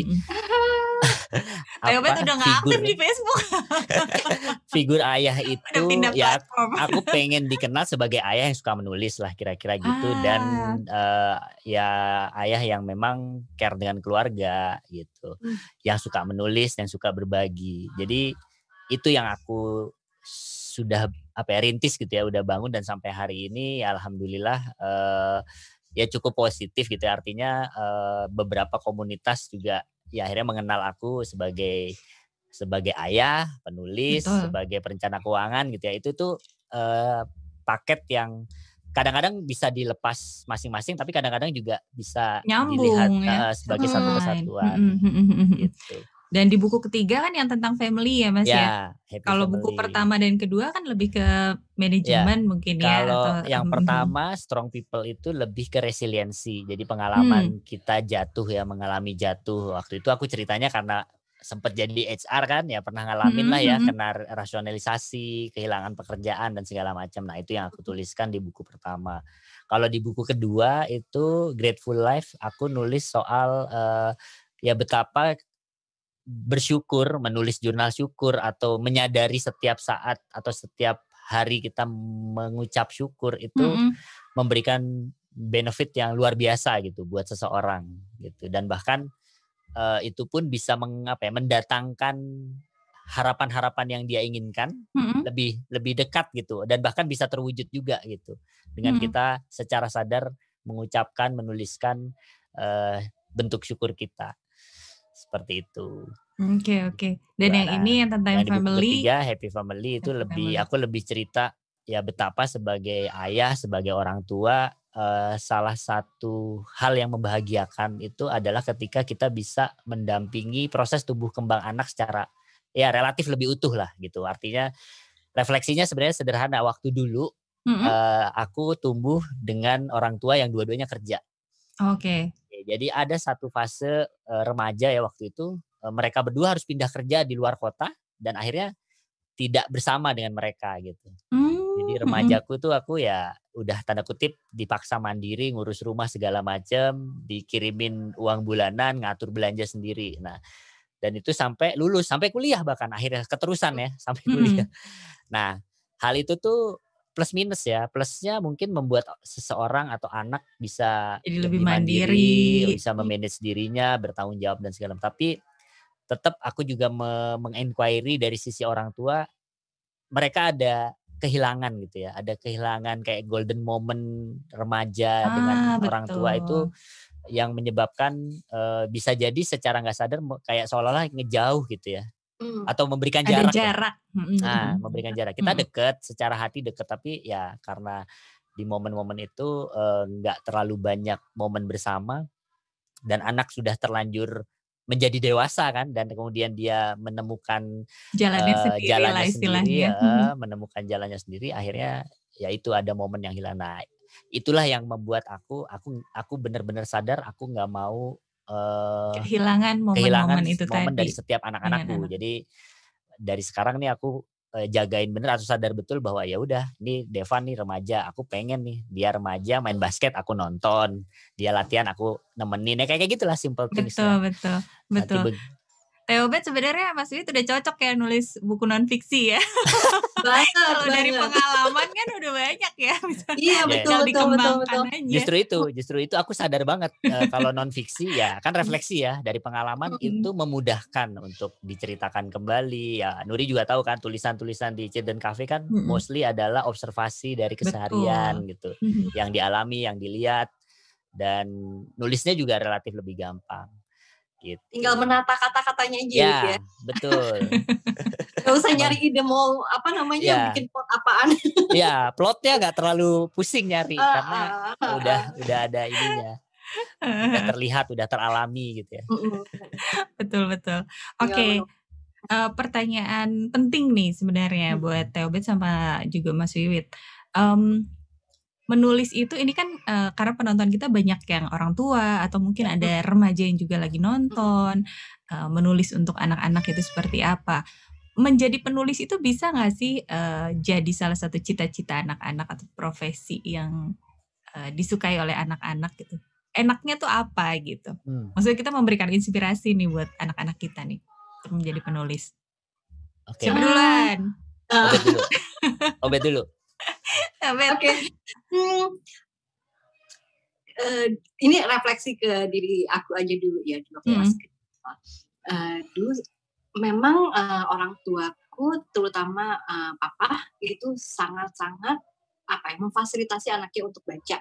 <laughs> Bebet udah nggak aktif di Facebook. <laughs> figur ayah itu ya aku <laughs> pengen dikenal sebagai ayah yang suka menulis lah kira-kira gitu ah. dan uh, ya ayah yang memang care dengan keluarga gitu, hmm. yang suka menulis dan suka berbagi. Jadi itu yang aku sudah apa ya, rintis gitu ya udah bangun dan sampai hari ini ya alhamdulillah uh, ya cukup positif gitu ya. artinya eh, beberapa komunitas juga ya akhirnya mengenal aku sebagai sebagai ayah, penulis, Betul. sebagai perencana keuangan gitu ya. Itu tuh eh, paket yang kadang-kadang bisa dilepas masing-masing tapi kadang-kadang juga bisa Nyambung, dilihat ya? uh, sebagai satu kesatuan gitu. Dan di buku ketiga kan yang tentang family ya Mas ya. ya? Kalau buku pertama dan kedua kan lebih ke ya, manajemen ya. mungkin ya. Kalau yang mhm. pertama Strong People itu lebih ke resiliensi. Jadi pengalaman hmm. kita jatuh ya mengalami jatuh. Waktu itu aku ceritanya karena sempat jadi HR kan ya pernah ngalamin -hmm. lah ya hmm. kena rasionalisasi, kehilangan pekerjaan dan segala macam. Nah, itu yang aku tuliskan di buku pertama. Kalau di buku kedua itu Grateful Life aku nulis soal uh, ya betapa bersyukur, menulis jurnal syukur atau menyadari setiap saat atau setiap hari kita mengucap syukur itu mm -hmm. memberikan benefit yang luar biasa gitu buat seseorang gitu dan bahkan uh, itu pun bisa mengapa ya, mendatangkan harapan-harapan yang dia inginkan mm -hmm. lebih lebih dekat gitu dan bahkan bisa terwujud juga gitu dengan mm -hmm. kita secara sadar mengucapkan menuliskan uh, bentuk syukur kita seperti itu. Oke okay, oke. Okay. Dan Bara, yang ini yang tentang yang nah, family. Ketiga Happy Family itu happy lebih family. aku lebih cerita ya betapa sebagai ayah sebagai orang tua eh, salah satu hal yang membahagiakan itu adalah ketika kita bisa mendampingi proses tumbuh kembang anak secara ya relatif lebih utuh lah gitu. Artinya refleksinya sebenarnya sederhana. Waktu dulu mm -hmm. eh, aku tumbuh dengan orang tua yang dua-duanya kerja. Oke. Okay jadi ada satu fase e, remaja ya waktu itu e, mereka berdua harus pindah kerja di luar kota dan akhirnya tidak bersama dengan mereka gitu. Hmm. Jadi remajaku itu aku ya udah tanda kutip dipaksa mandiri ngurus rumah segala macam, dikirimin uang bulanan, ngatur belanja sendiri. Nah, dan itu sampai lulus, sampai kuliah bahkan akhirnya keterusan ya, sampai kuliah. Hmm. Nah, hal itu tuh plus minus ya. Plusnya mungkin membuat seseorang atau anak bisa lebih, lebih mandiri, mandiri, bisa memanage dirinya, bertanggung jawab dan segala. Tapi tetap aku juga me dari sisi orang tua, mereka ada kehilangan gitu ya, ada kehilangan kayak golden moment remaja ah, dengan betul. orang tua itu yang menyebabkan uh, bisa jadi secara nggak sadar kayak seolah-olah ngejauh gitu ya Mm. atau memberikan jarak. Ada jarak. Ya. Nah, hmm. memberikan jarak. Kita mm. deket secara hati dekat tapi ya karena di momen-momen itu eh, nggak terlalu banyak momen bersama dan anak sudah terlanjur menjadi dewasa kan dan kemudian dia menemukan jalannya uh, sendiri, jalannya lah, sendiri eh, menemukan jalannya sendiri akhirnya ya itu ada momen yang hilang nah itulah yang membuat aku aku aku benar-benar sadar aku nggak mau Eh, kehilangan momen, kehilangan momen itu momen tadi. dari setiap anak-anakku. Anak. Jadi dari sekarang nih aku eh, jagain bener aku sadar betul bahwa ya udah ini Devan nih remaja aku pengen nih dia remaja main basket aku nonton dia latihan aku nemenin ya kayak gitulah simple things betul ya. betul nah, betul Teobet sebenarnya Mas Wiwit udah cocok ya nulis buku non fiksi ya. <laughs> Banyak, <laughs> Kalau dari pengalaman kan udah banyak ya. Misalnya iya betul, betul, betul, betul. Aja. Justru itu, justru itu aku sadar banget uh, kalau non fiksi ya kan refleksi ya dari pengalaman mm-hmm. itu memudahkan untuk diceritakan kembali. Ya Nuri juga tahu kan tulisan-tulisan di Ciden Cafe kan mm-hmm. mostly adalah observasi dari keseharian betul. gitu, mm-hmm. yang dialami, yang dilihat dan nulisnya juga relatif lebih gampang. Gitu. Tinggal menata kata-katanya aja ya. Gitu ya. Betul. <laughs> gak usah nyari ide mau apa namanya ya. bikin plot apaan. <laughs> ya, plotnya gak terlalu pusing nyari uh, karena uh, udah udah ada ininya udah <laughs> terlihat udah teralami gitu ya betul betul iya, oke okay. uh, eh, pertanyaan penting nih sebenarnya hmm. buat Teobet sama juga Mas Wiwit um, menulis itu ini kan uh, karena penonton kita banyak yang orang tua atau mungkin iya. ada remaja yang juga lagi nonton uh, menulis untuk anak-anak itu seperti apa menjadi penulis itu bisa nggak sih uh, jadi salah satu cita-cita anak-anak atau profesi yang uh, disukai oleh anak-anak gitu enaknya tuh apa gitu hmm. maksudnya kita memberikan inspirasi nih buat anak-anak kita nih untuk menjadi penulis okay. siapa duluan Obet dulu. <laughs> Obet dulu. <laughs> Ya? Oke. Okay. Hmm. Uh, ini refleksi ke diri aku aja dulu ya dulu hmm. uh, dulu memang uh, orang tuaku terutama uh, papa itu sangat-sangat apa ya memfasilitasi anaknya untuk baca.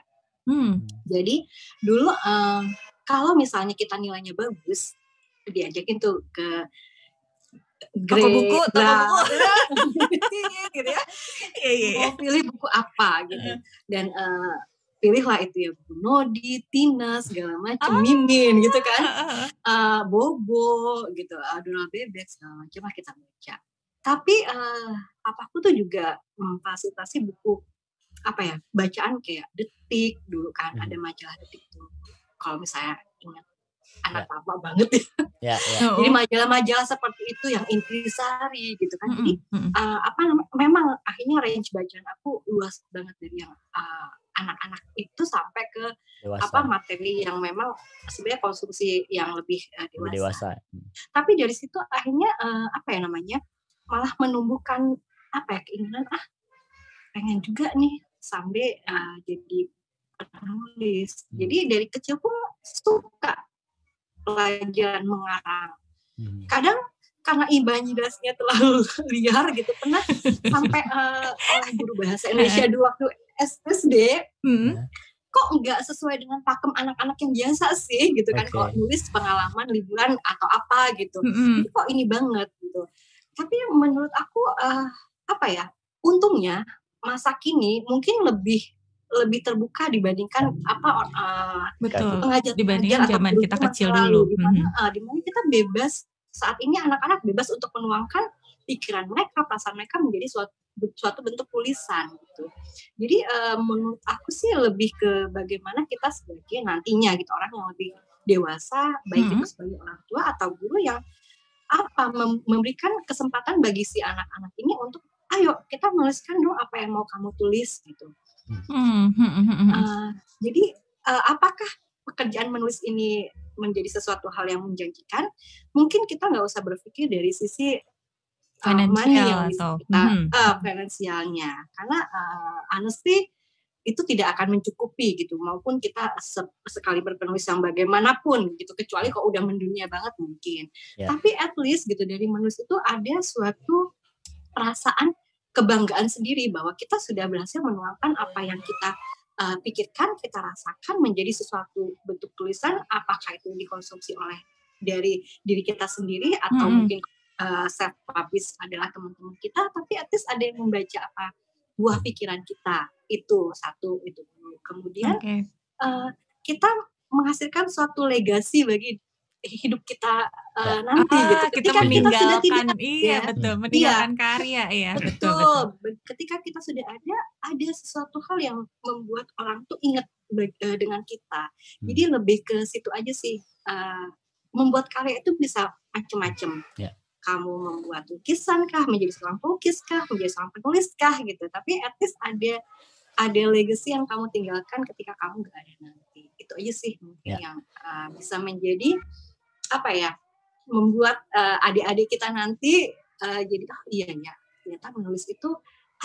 Hmm. Jadi dulu uh, kalau misalnya kita nilainya bagus diajakin tuh ke Grey, toko buku, toko nah. buku, <laughs> gitu ya. Iya, iya, iya, Mau pilih buku apa gitu. Dan uh, pilihlah itu ya buku Nodi, Tina, segala macam, ah. Mimin gitu kan. Uh, Bobo gitu, uh, Donald Bebek segala macam lah kita baca. Tapi uh, papaku tuh juga memfasilitasi buku apa ya bacaan kayak detik dulu kan hmm. ada majalah detik tuh kalau misalnya ingat anak yeah. apa banget ya. Yeah, yeah. <laughs> Jadi oh. majalah-majalah seperti itu yang Intrisari gitu kan. Mm-hmm. Jadi uh, apa memang akhirnya range bacaan aku luas banget dari yang uh, anak-anak itu sampai ke dewasa. apa materi yang memang sebenarnya konsumsi yang lebih uh, dewasa. dewasa. Tapi dari situ akhirnya uh, apa ya namanya malah menumbuhkan apa ya keinginan ah pengen juga nih sampai uh, jadi penulis. Hmm. Jadi dari kecil pun suka pelajaran mengarang. Hmm. Kadang karena dasnya terlalu <laughs> liar gitu pernah <laughs> sampai uh, guru bahasa Indonesia dulu waktu SSD hmm. kok nggak sesuai dengan pakem anak-anak yang biasa sih gitu kan okay. kalau nulis pengalaman liburan atau apa gitu hmm. kok ini banget gitu tapi menurut aku uh, apa ya untungnya masa kini mungkin lebih lebih terbuka dibandingkan iya. apa uh, betul pengajar dibandingkan zaman kita kecil dulu di mana mm-hmm. uh, eh, dimana kita bebas saat ini anak-anak bebas untuk menuangkan pikiran mereka perasaan mereka menjadi suatu suatu bentuk tulisan gitu. Jadi uh, menurut aku sih lebih ke bagaimana kita sebagai nantinya gitu orang yang lebih dewasa baik mm-hmm. itu sebagai orang tua atau guru yang apa memberikan kesempatan bagi si anak-anak ini untuk ayo kita menuliskan dong apa yang mau kamu tulis gitu Uh, jadi uh, apakah pekerjaan menulis ini menjadi sesuatu hal yang menjanjikan? Mungkin kita nggak usah berpikir dari sisi uh, atau, kita hmm. uh, finansialnya, karena uh, honestly itu tidak akan mencukupi gitu maupun kita se sekali berpenulis yang bagaimanapun gitu kecuali kalau udah mendunia banget mungkin yeah. tapi at least gitu dari menulis itu ada suatu perasaan kebanggaan sendiri bahwa kita sudah berhasil menuangkan apa yang kita uh, pikirkan, kita rasakan menjadi sesuatu bentuk tulisan, apakah itu dikonsumsi oleh dari diri kita sendiri atau hmm. mungkin uh, eh, self publish adalah teman-teman kita, tapi at least ada yang membaca apa buah pikiran kita itu satu itu kemudian okay. uh, eh, kita menghasilkan suatu legasi bagi hidup kita uh, nanti ah, gitu. Ketika kita meninggalkan kita sudah tidak, iya ya, betul iya. meninggalkan iya, karya ya betul, betul Ketika kita sudah ada ada sesuatu hal yang membuat orang tuh ingat eh, dengan kita. Hmm. Jadi lebih ke situ aja sih uh, membuat karya itu bisa macem-macem Yeah kamu membuat lukisan kah, menjadi seorang pelukis kah, menjadi seorang penulis kah gitu. Tapi at least ada ada legacy yang kamu tinggalkan ketika kamu gak ada nanti. Itu aja sih mungkin yeah. yang uh, bisa menjadi apa ya membuat uh, adik-adik kita nanti uh, jadi oh iya ya ternyata menulis itu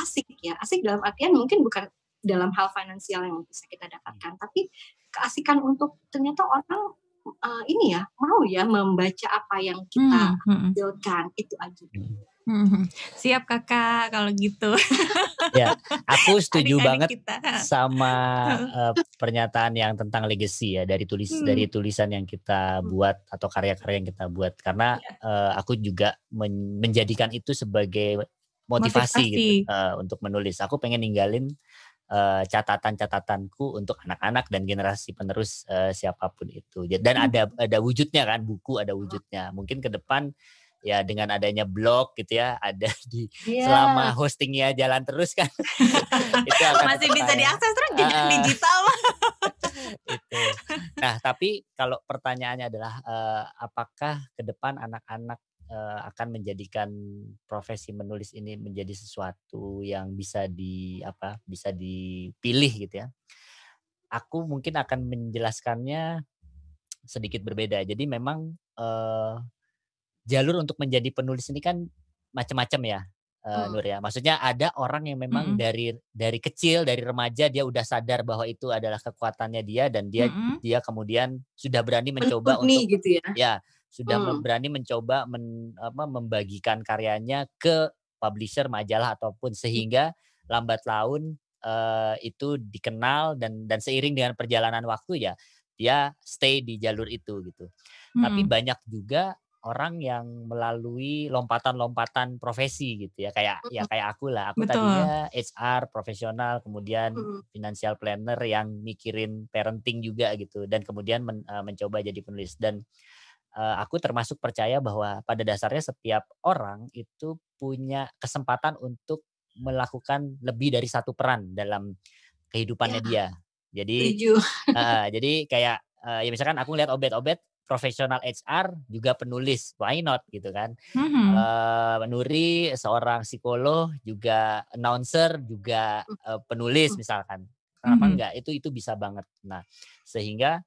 asik ya asik dalam artian mungkin bukan dalam hal finansial yang bisa kita dapatkan tapi keasikan untuk ternyata orang uh, ini ya mau ya membaca apa yang kita hmm, hmm. itu aja hmm. <laughs> siap kakak kalau gitu. <laughs> ya, aku setuju Adik-adik banget kita. sama uh, <laughs> pernyataan yang tentang legacy ya dari tulis hmm. dari tulisan yang kita buat atau karya-karya yang kita buat karena ya. uh, aku juga men menjadikan itu sebagai motivasi, motivasi. Gitu, uh, untuk menulis. Aku pengen ninggalin catatan-catatanku untuk anak-anak dan generasi penerus uh, siapapun itu. Dan hmm. ada ada wujudnya kan buku ada wujudnya. Mungkin ke depan ya dengan adanya blog gitu ya ada <laughs> di yeah. selama hostingnya jalan terus kan <laughs> itu akan masih bisa diakses terus uh, digital <laughs> itu nah tapi kalau pertanyaannya adalah uh, apakah ke depan anak-anak eh, akan menjadikan profesi menulis ini menjadi sesuatu yang bisa di apa bisa dipilih gitu ya aku mungkin akan menjelaskannya sedikit berbeda jadi memang uh, jalur untuk menjadi penulis ini kan macam-macam ya uh, Nur ya. Maksudnya ada orang yang memang mm -hmm. dari dari kecil, dari remaja dia udah sadar bahwa itu adalah kekuatannya dia dan dia mm -hmm. dia kemudian sudah berani mencoba untuk gitu ya. ya sudah mm. berani mencoba men, apa, membagikan karyanya ke publisher majalah ataupun sehingga lambat laun uh, itu dikenal dan dan seiring dengan perjalanan waktu ya dia stay di jalur itu gitu. Hmm. Tapi banyak juga orang yang melalui lompatan-lompatan profesi gitu ya kayak mm. ya kayak aku lah aku Betul. tadinya HR profesional kemudian mm. financial planner yang mikirin parenting juga gitu dan kemudian men, eh, mencoba jadi penulis dan uh, aku termasuk percaya bahwa pada dasarnya setiap orang itu punya kesempatan untuk melakukan lebih dari satu peran dalam kehidupannya ya. dia jadi uh, jadi kayak uh, ya misalkan aku lihat obet-obet profesional HR juga penulis why not gitu kan mm-hmm. uh, Nuri seorang psikolog juga announcer juga uh, penulis mm-hmm. misalkan kenapa mm-hmm. enggak itu itu bisa banget nah sehingga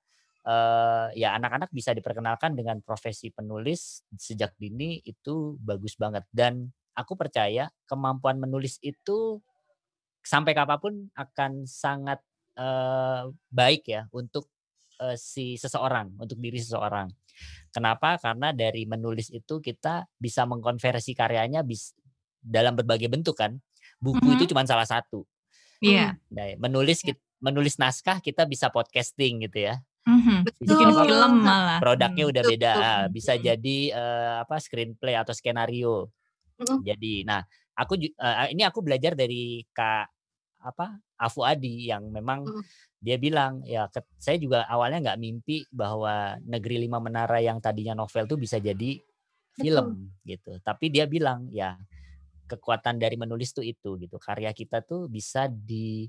uh, ya anak-anak bisa diperkenalkan dengan profesi penulis sejak dini itu bagus banget dan aku percaya kemampuan menulis itu sampai kapanpun akan sangat uh, baik ya untuk uh, si seseorang, untuk diri seseorang. Kenapa? Karena dari menulis itu kita bisa mengkonversi karyanya bis, dalam berbagai bentuk kan. Buku mm -hmm. itu mm-hmm. cuma salah satu. Iya. Yeah. Nah, menulis yeah. menulis naskah kita bisa podcasting gitu ya. Mm-hmm. Betul. film malah. Produknya hmm. udah beda, Betul. Ah, bisa mm-hmm. jadi uh, apa screenplay atau skenario. Mm-hmm. Jadi, nah aku uh, ini aku belajar dari Kak apa Afu Adi yang memang hmm. dia bilang ya saya juga awalnya nggak mimpi bahwa negeri lima menara yang tadinya novel tuh bisa jadi film Betul. gitu tapi dia bilang ya kekuatan dari menulis tuh itu gitu karya kita tuh bisa di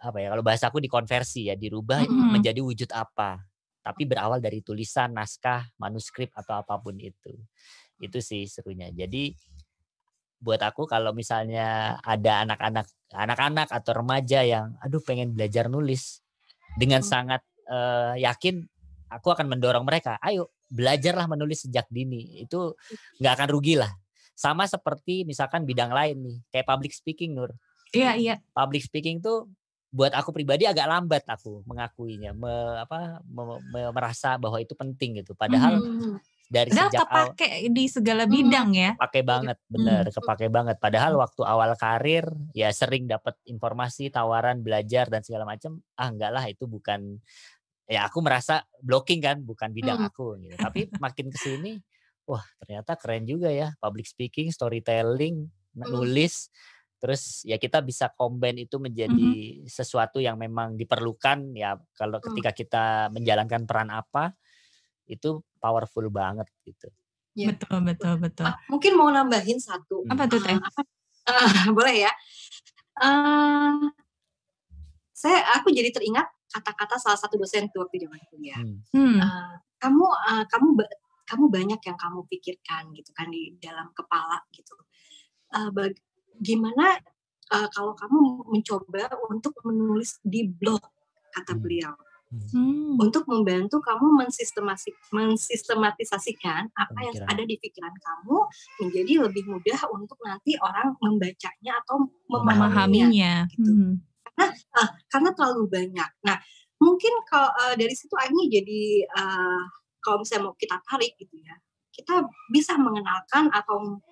apa ya kalau bahasa aku dikonversi ya dirubah hmm menjadi wujud apa tapi berawal dari tulisan naskah manuskrip atau apapun itu itu sih serunya jadi buat aku kalau misalnya ada anak-anak anak-anak atau remaja yang aduh pengen belajar nulis dengan hmm. sangat uh, yakin aku akan mendorong mereka ayo belajarlah menulis sejak dini itu nggak akan rugi lah sama seperti misalkan bidang lain nih kayak public speaking Nur iya iya public speaking tuh buat aku pribadi agak lambat aku mengakuinya me, apa me, me, merasa bahwa itu penting gitu padahal hmm dari Udah sejak kepake di segala bidang hmm, ya. Pakai banget, mm. bener, hmm. kepake banget. Padahal waktu awal karir ya sering dapat informasi, tawaran, belajar dan segala macam. Ah enggak lah itu bukan ya aku merasa blocking kan, bukan bidang hmm. aku gitu. Tapi makin kesini wah ternyata keren juga ya public speaking, storytelling, hmm. terus ya kita bisa combine itu menjadi -hmm. sesuatu yang memang diperlukan ya kalau mm. ketika kita menjalankan peran apa itu powerful banget gitu. Ya. Betul, betul, betul. Ah, mungkin mau nambahin satu. Hmm. Apa tuh Teh? Uh, <laughs> boleh ya. Uh, saya aku jadi teringat kata-kata salah satu dosen tuh waktu zaman kuliah. Hmm. Uh, kamu uh, kamu kamu banyak yang kamu pikirkan gitu kan di dalam kepala gitu. Uh, bagaimana uh, kalau kamu mencoba untuk menulis di blog kata hmm. beliau hmm. untuk membantu kamu mensistematisasikan apa Pemikiran. yang ada di pikiran kamu menjadi lebih mudah untuk nanti orang membacanya atau memahaminya, memahaminya. gitu. Hmm. Nah, uh, karena terlalu banyak. Nah, mungkin kalau uh, dari situ Agni jadi uh, kalau misalnya mau kita tarik gitu ya, kita bisa mengenalkan atau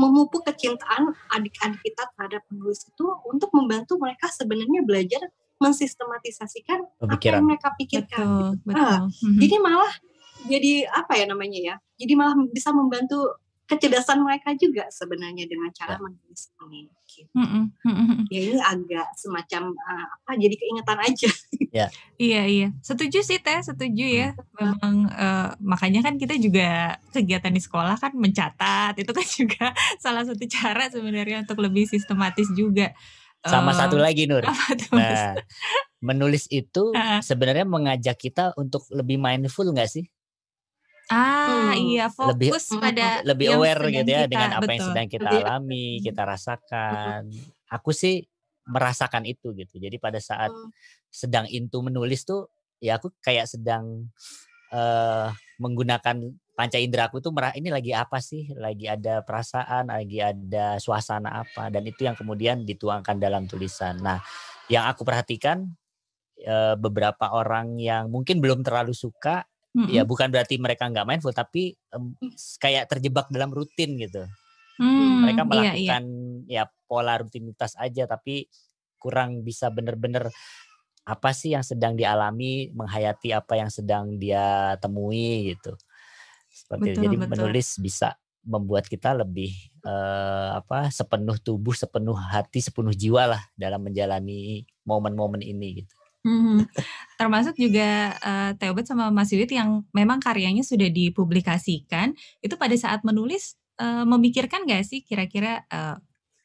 memupuk kecintaan adik-adik kita terhadap penulis itu untuk membantu mereka sebenarnya belajar mensistematisasikan Pemikiran. apa yang mereka pikirkan. Betul, gitu. betul. Nah, mm-hmm. Jadi malah jadi apa ya namanya ya? Jadi malah bisa membantu kecerdasan mereka juga sebenarnya dengan cara ya. menulis ini. Gitu. Mhm, mhm, mhm, ya ini agak semacam eh, apa? Jadi keingetan aja. <laughs> Ya. iya iya, setuju sih teh, setuju ya. Hmm. Memang uh, makanya kan kita juga kegiatan di sekolah kan mencatat itu kan <laughs> juga salah satu cara sebenarnya untuk lebih sistematis juga. Sama oh. satu lagi Nur. nah, menulis itu <laughs> sebenarnya mengajak kita untuk lebih mindful nggak sih? Ah, hmm. iya fokus lebih, pada lebih aware gitu ya dengan apa betul. yang sedang kita alami, kita rasakan. Aku sih merasakan itu gitu. Jadi pada saat hmm. sedang itu menulis tuh ya aku kayak sedang uh, menggunakan panca indera aku tuh merah ini lagi apa sih lagi ada perasaan lagi ada suasana apa dan itu yang kemudian dituangkan dalam tulisan nah yang aku perhatikan eh, beberapa orang yang mungkin belum terlalu suka mm -hmm. ya bukan berarti mereka nggak mindful tapi um, kayak terjebak dalam rutin gitu mm, mereka melakukan iya, iya. ya pola rutinitas aja tapi kurang bisa bener-bener apa sih yang sedang dialami menghayati apa yang sedang dia temui gitu seperti betul, itu. jadi betul. menulis bisa membuat kita lebih uh, apa sepenuh tubuh sepenuh hati sepenuh jiwa lah dalam menjalani momen-momen ini gitu Hmm, termasuk juga uh, eh, Teobet sama Mas Yudit yang memang karyanya sudah dipublikasikan itu pada saat menulis uh, memikirkan gak sih kira-kira uh,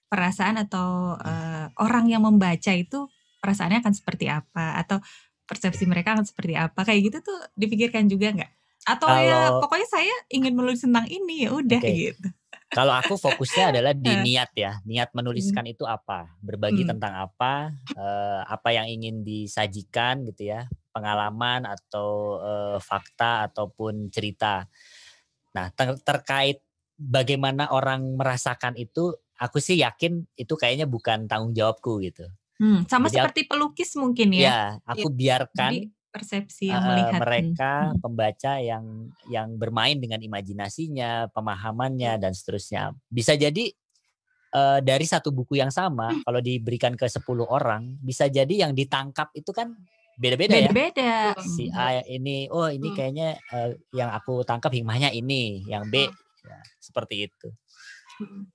perasaan atau uh, orang yang membaca itu perasaannya akan seperti apa atau persepsi mereka akan seperti apa kayak gitu tuh dipikirkan juga nggak? atau ya, kalau, ya pokoknya saya ingin menulis tentang ini ya udah okay. gitu. Kalau aku fokusnya <laughs> adalah di eh. niat ya, niat menuliskan hmm. itu apa, berbagi hmm. tentang apa, eh, apa yang ingin disajikan gitu ya, pengalaman atau eh, fakta ataupun cerita. Nah ter terkait bagaimana orang merasakan itu, aku sih yakin itu kayaknya bukan tanggung jawabku gitu. Hmm, sama Jadi seperti pelukis mungkin ya. Ya, aku biarkan Jadi, persepsi yang eh, melihat mereka ini. Hmm. pembaca yang yang bermain dengan imajinasinya, pemahamannya iya. dan seterusnya. Bisa jadi uh, dari satu buku yang sama hmm. kalau diberikan ke 10 orang, bisa jadi yang ditangkap itu kan beda-beda ya. Beda. Si hmm. A ini, oh ini kayaknya uh, yang aku tangkap hikmahnya ini, yang B ya, seperti itu.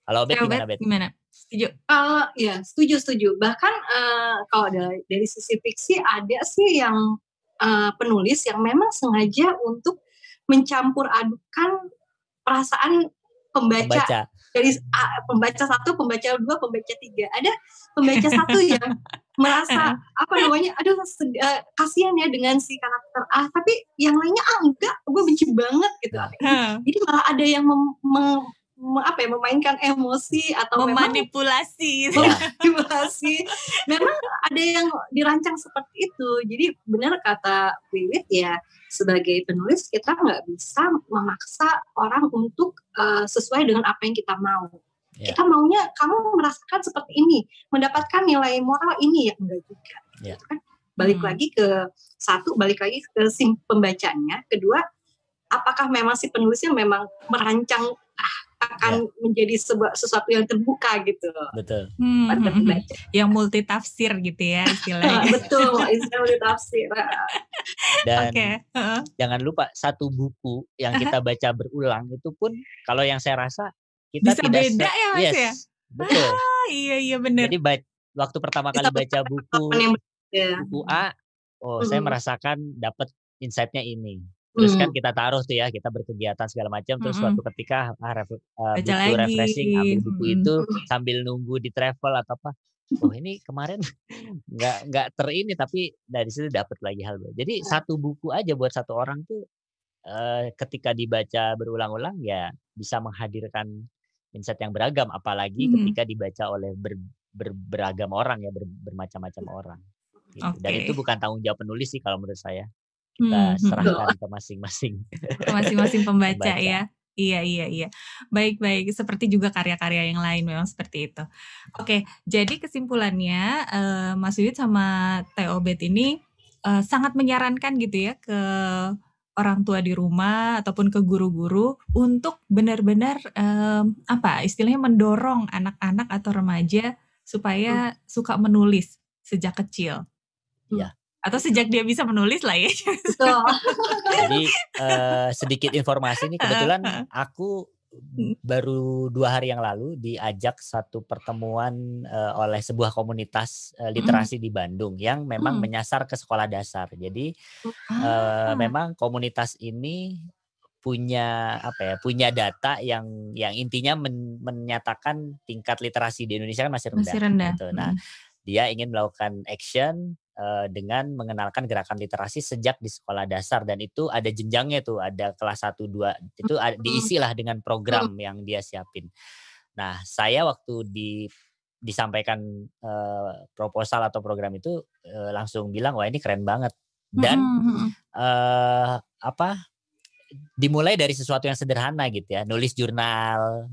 Kalau B gimana Bet? Gimana? Setuju. Kalau uh, ya setuju setuju. Bahkan uh, kalau dari, dari sisi fiksi ada sih yang uh, penulis yang memang sengaja untuk mencampur adukan perasaan pembaca, pembaca. dari uh, pembaca satu, pembaca dua, pembaca tiga. Ada pembaca satu yang <laughs> merasa apa namanya, aduh uh, kasihan ya dengan si karakter A, tapi yang lainnya ah enggak, gue benci banget gitu. Jadi malah ada yang mem, mem, apa ya memainkan emosi atau memanipulasi memang, memanipulasi memang ada yang dirancang seperti itu jadi benar kata Wiwit ya sebagai penulis kita nggak bisa memaksa orang untuk uh, sesuai dengan apa yang kita mau yeah. kita maunya kamu merasakan seperti ini mendapatkan nilai moral ini ya enggak juga yeah. Gitu kan. balik hmm. lagi ke satu balik lagi ke si pembacanya kedua apakah memang si penulisnya memang merancang akan yeah. menjadi sebuah sesuatu yang terbuka gitu. Betul. Hmm, hmm, multi hmm. Yang multitafsir gitu ya istilahnya. <laughs> Betul, istilah tafsir ah. Dan okay. uh-huh. jangan lupa satu buku yang kita baca berulang itu pun kalau yang saya rasa kita Bisa tidak beda ya Mas yes, ya. Betul. <laughs> Ah, iya iya benar. Jadi waktu pertama kali bisa baca buku ya. buku A, oh uh-huh. saya mm-hmm. merasakan dapat insightnya ini terus kan hmm. kita taruh tuh ya kita berkegiatan segala macam terus mm -hmm. suatu ketika ah, ref, uh, buku refreshing ambil buku mm -hmm. itu sambil nunggu di travel atau apa oh ini kemarin <laughs> nggak nggak ter ini tapi dari situ dapat lagi hal baru jadi satu buku aja buat satu orang tuh uh, ketika dibaca berulang-ulang ya bisa menghadirkan insight yang beragam apalagi mm -hmm. ketika dibaca oleh ber, ber, beragam orang ya ber, bermacam-macam orang gitu. okay. dan itu bukan tanggung jawab penulis sih kalau menurut saya kita hmm, hmm. serahkan ke masing-masing masing-masing <laughs> pembaca, pembaca ya. Iya, iya, iya. Baik, baik. Seperti juga karya-karya yang lain memang seperti itu. Oke, jadi kesimpulannya uh, Mas Yudit sama Teobet ini uh, sangat menyarankan gitu ya ke orang tua di rumah ataupun ke guru-guru untuk benar-benar um, apa istilahnya mendorong anak-anak atau remaja supaya hmm. suka menulis sejak kecil. Iya atau sejak dia bisa menulis lah ya. Betul. Jadi uh, sedikit informasi nih kebetulan aku hmm. baru dua hari yang lalu diajak satu pertemuan uh, oleh sebuah komunitas uh, literasi mm. di Bandung yang memang mm. menyasar ke sekolah dasar. Jadi ah. memang komunitas ini punya apa ya punya data yang yang intinya men, menyatakan tingkat literasi di Indonesia kan masih rendah. Masih rendah. Gitu. Nah, hmm. dia ingin melakukan action Eh, dengan mengenalkan gerakan literasi sejak di sekolah dasar dan itu ada jenjangnya tuh ada kelas 1 2 itu hmm. diisilah dengan program hmm. yang dia siapin. Nah, saya waktu di disampaikan uh, proposal atau program itu uh, langsung bilang wah ini keren banget dan uh, apa dimulai dari sesuatu yang sederhana gitu ya, nulis jurnal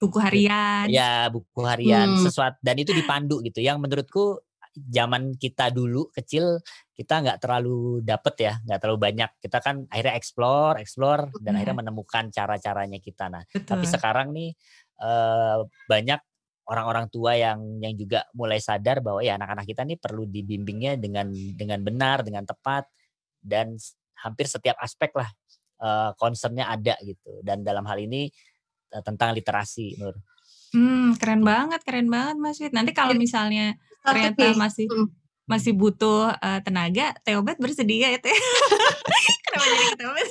buku harian. Ya, buku harian, hmm. sesuatu dan itu dipandu gitu yang menurutku zaman kita dulu kecil kita nggak terlalu dapet ya, nggak terlalu banyak. Kita kan akhirnya explore, explore Betul. dan akhirnya iya. menemukan cara-caranya kita. Nah, Betul. tapi sekarang nih eh, banyak orang-orang tua yang yang juga mulai sadar bahwa ya anak-anak kita nih perlu dibimbingnya dengan dengan benar, dengan tepat dan hampir setiap aspek lah uh, concernnya ada gitu. Dan dalam hal ini eh, tentang literasi, Nur. Hmm, keren hmm. banget, keren banget Mas Fit. Nanti kalau iya. misalnya ternyata masih hmm. masih butuh uh, tenaga, Teobat bersedia ya Teh. <laughs> Kenapa jadi Teobat?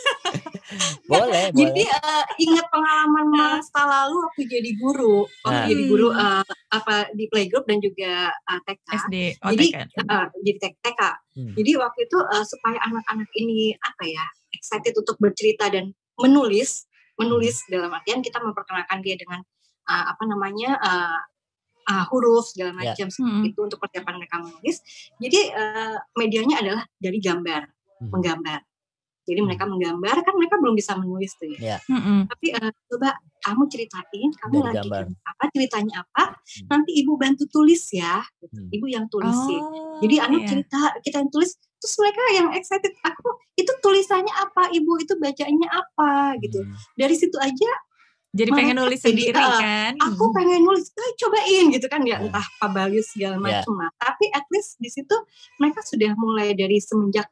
boleh, Jadi Uh, ingat pengalaman iya. masa lalu aku jadi guru, nah. waktu hmm. jadi guru uh, apa di playgroup dan juga uh, TK. SD. Oh, jadi TK. Uh, jadi TK. Hmm. Jadi waktu itu uh, supaya anak-anak ini apa ya excited untuk bercerita dan menulis, menulis hmm. dalam artian kita memperkenalkan dia dengan uh, apa namanya uh, uh, huruf segala ya. macam yeah. Hmm. itu untuk persiapan mereka menulis. Jadi uh, medianya adalah dari gambar, hmm. menggambar. Jadi mereka hmm. menggambar kan mereka belum bisa menulis tuh ya. Yeah. -hmm. Tapi uh, coba kamu ceritain, kamu Dari lagi gambar. apa, ceritanya apa, hmm. nanti ibu bantu tulis ya. Hmm. Ibu yang tulis oh, Jadi anu iya. anak cerita kita yang tulis, terus mereka yang excited aku itu tulisannya apa, ibu itu bacanya apa gitu. Hmm. Dari situ aja jadi pengen nulis jadi, sendiri uh, kan aku hmm. pengen nulis itu eh, cobain gitu kan ya entah apa bagus segala iya. macam yeah. tapi at least di situ mereka sudah mulai dari semenjak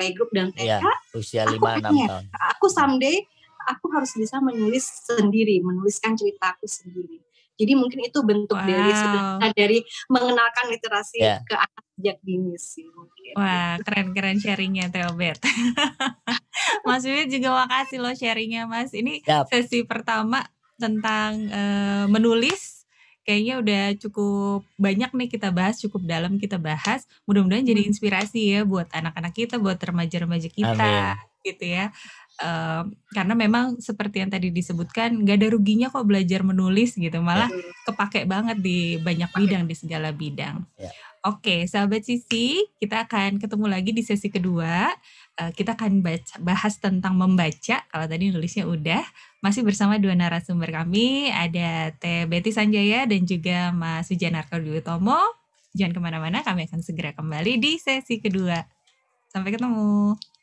playgroup dan iya, TK yeah, usia lima enam tahun aku someday aku harus bisa menulis sendiri menuliskan ceritaku sendiri jadi mungkin itu bentuk wow. dari dari mengenalkan literasi yeah. ke anak sejak dini sih Wah, keren-keren sharingnya Teobet. <laughs> Mas Wiwit juga makasih loh sharingnya Mas. Ini yep. sesi pertama tentang e, menulis kayaknya udah cukup banyak nih kita bahas, cukup dalam kita bahas. Mudah-mudahan hmm. jadi inspirasi ya buat anak-anak kita, buat remaja-remaja kita Amin. gitu ya karena memang seperti yang tadi disebutkan nggak ada ruginya kok belajar menulis gitu malah kepake banget di banyak bidang di segala bidang. Ya. Oke, sahabat Sisi, kita akan ketemu lagi di sesi kedua. Eh, kita akan baca, bahas tentang membaca. Kalau tadi nulisnya udah. Masih bersama dua narasumber kami, ada Teh Betty Sanjaya dan juga Mas Sujanarko Dwi Jangan kemana-mana, kami akan segera kembali di sesi kedua. Sampai ketemu.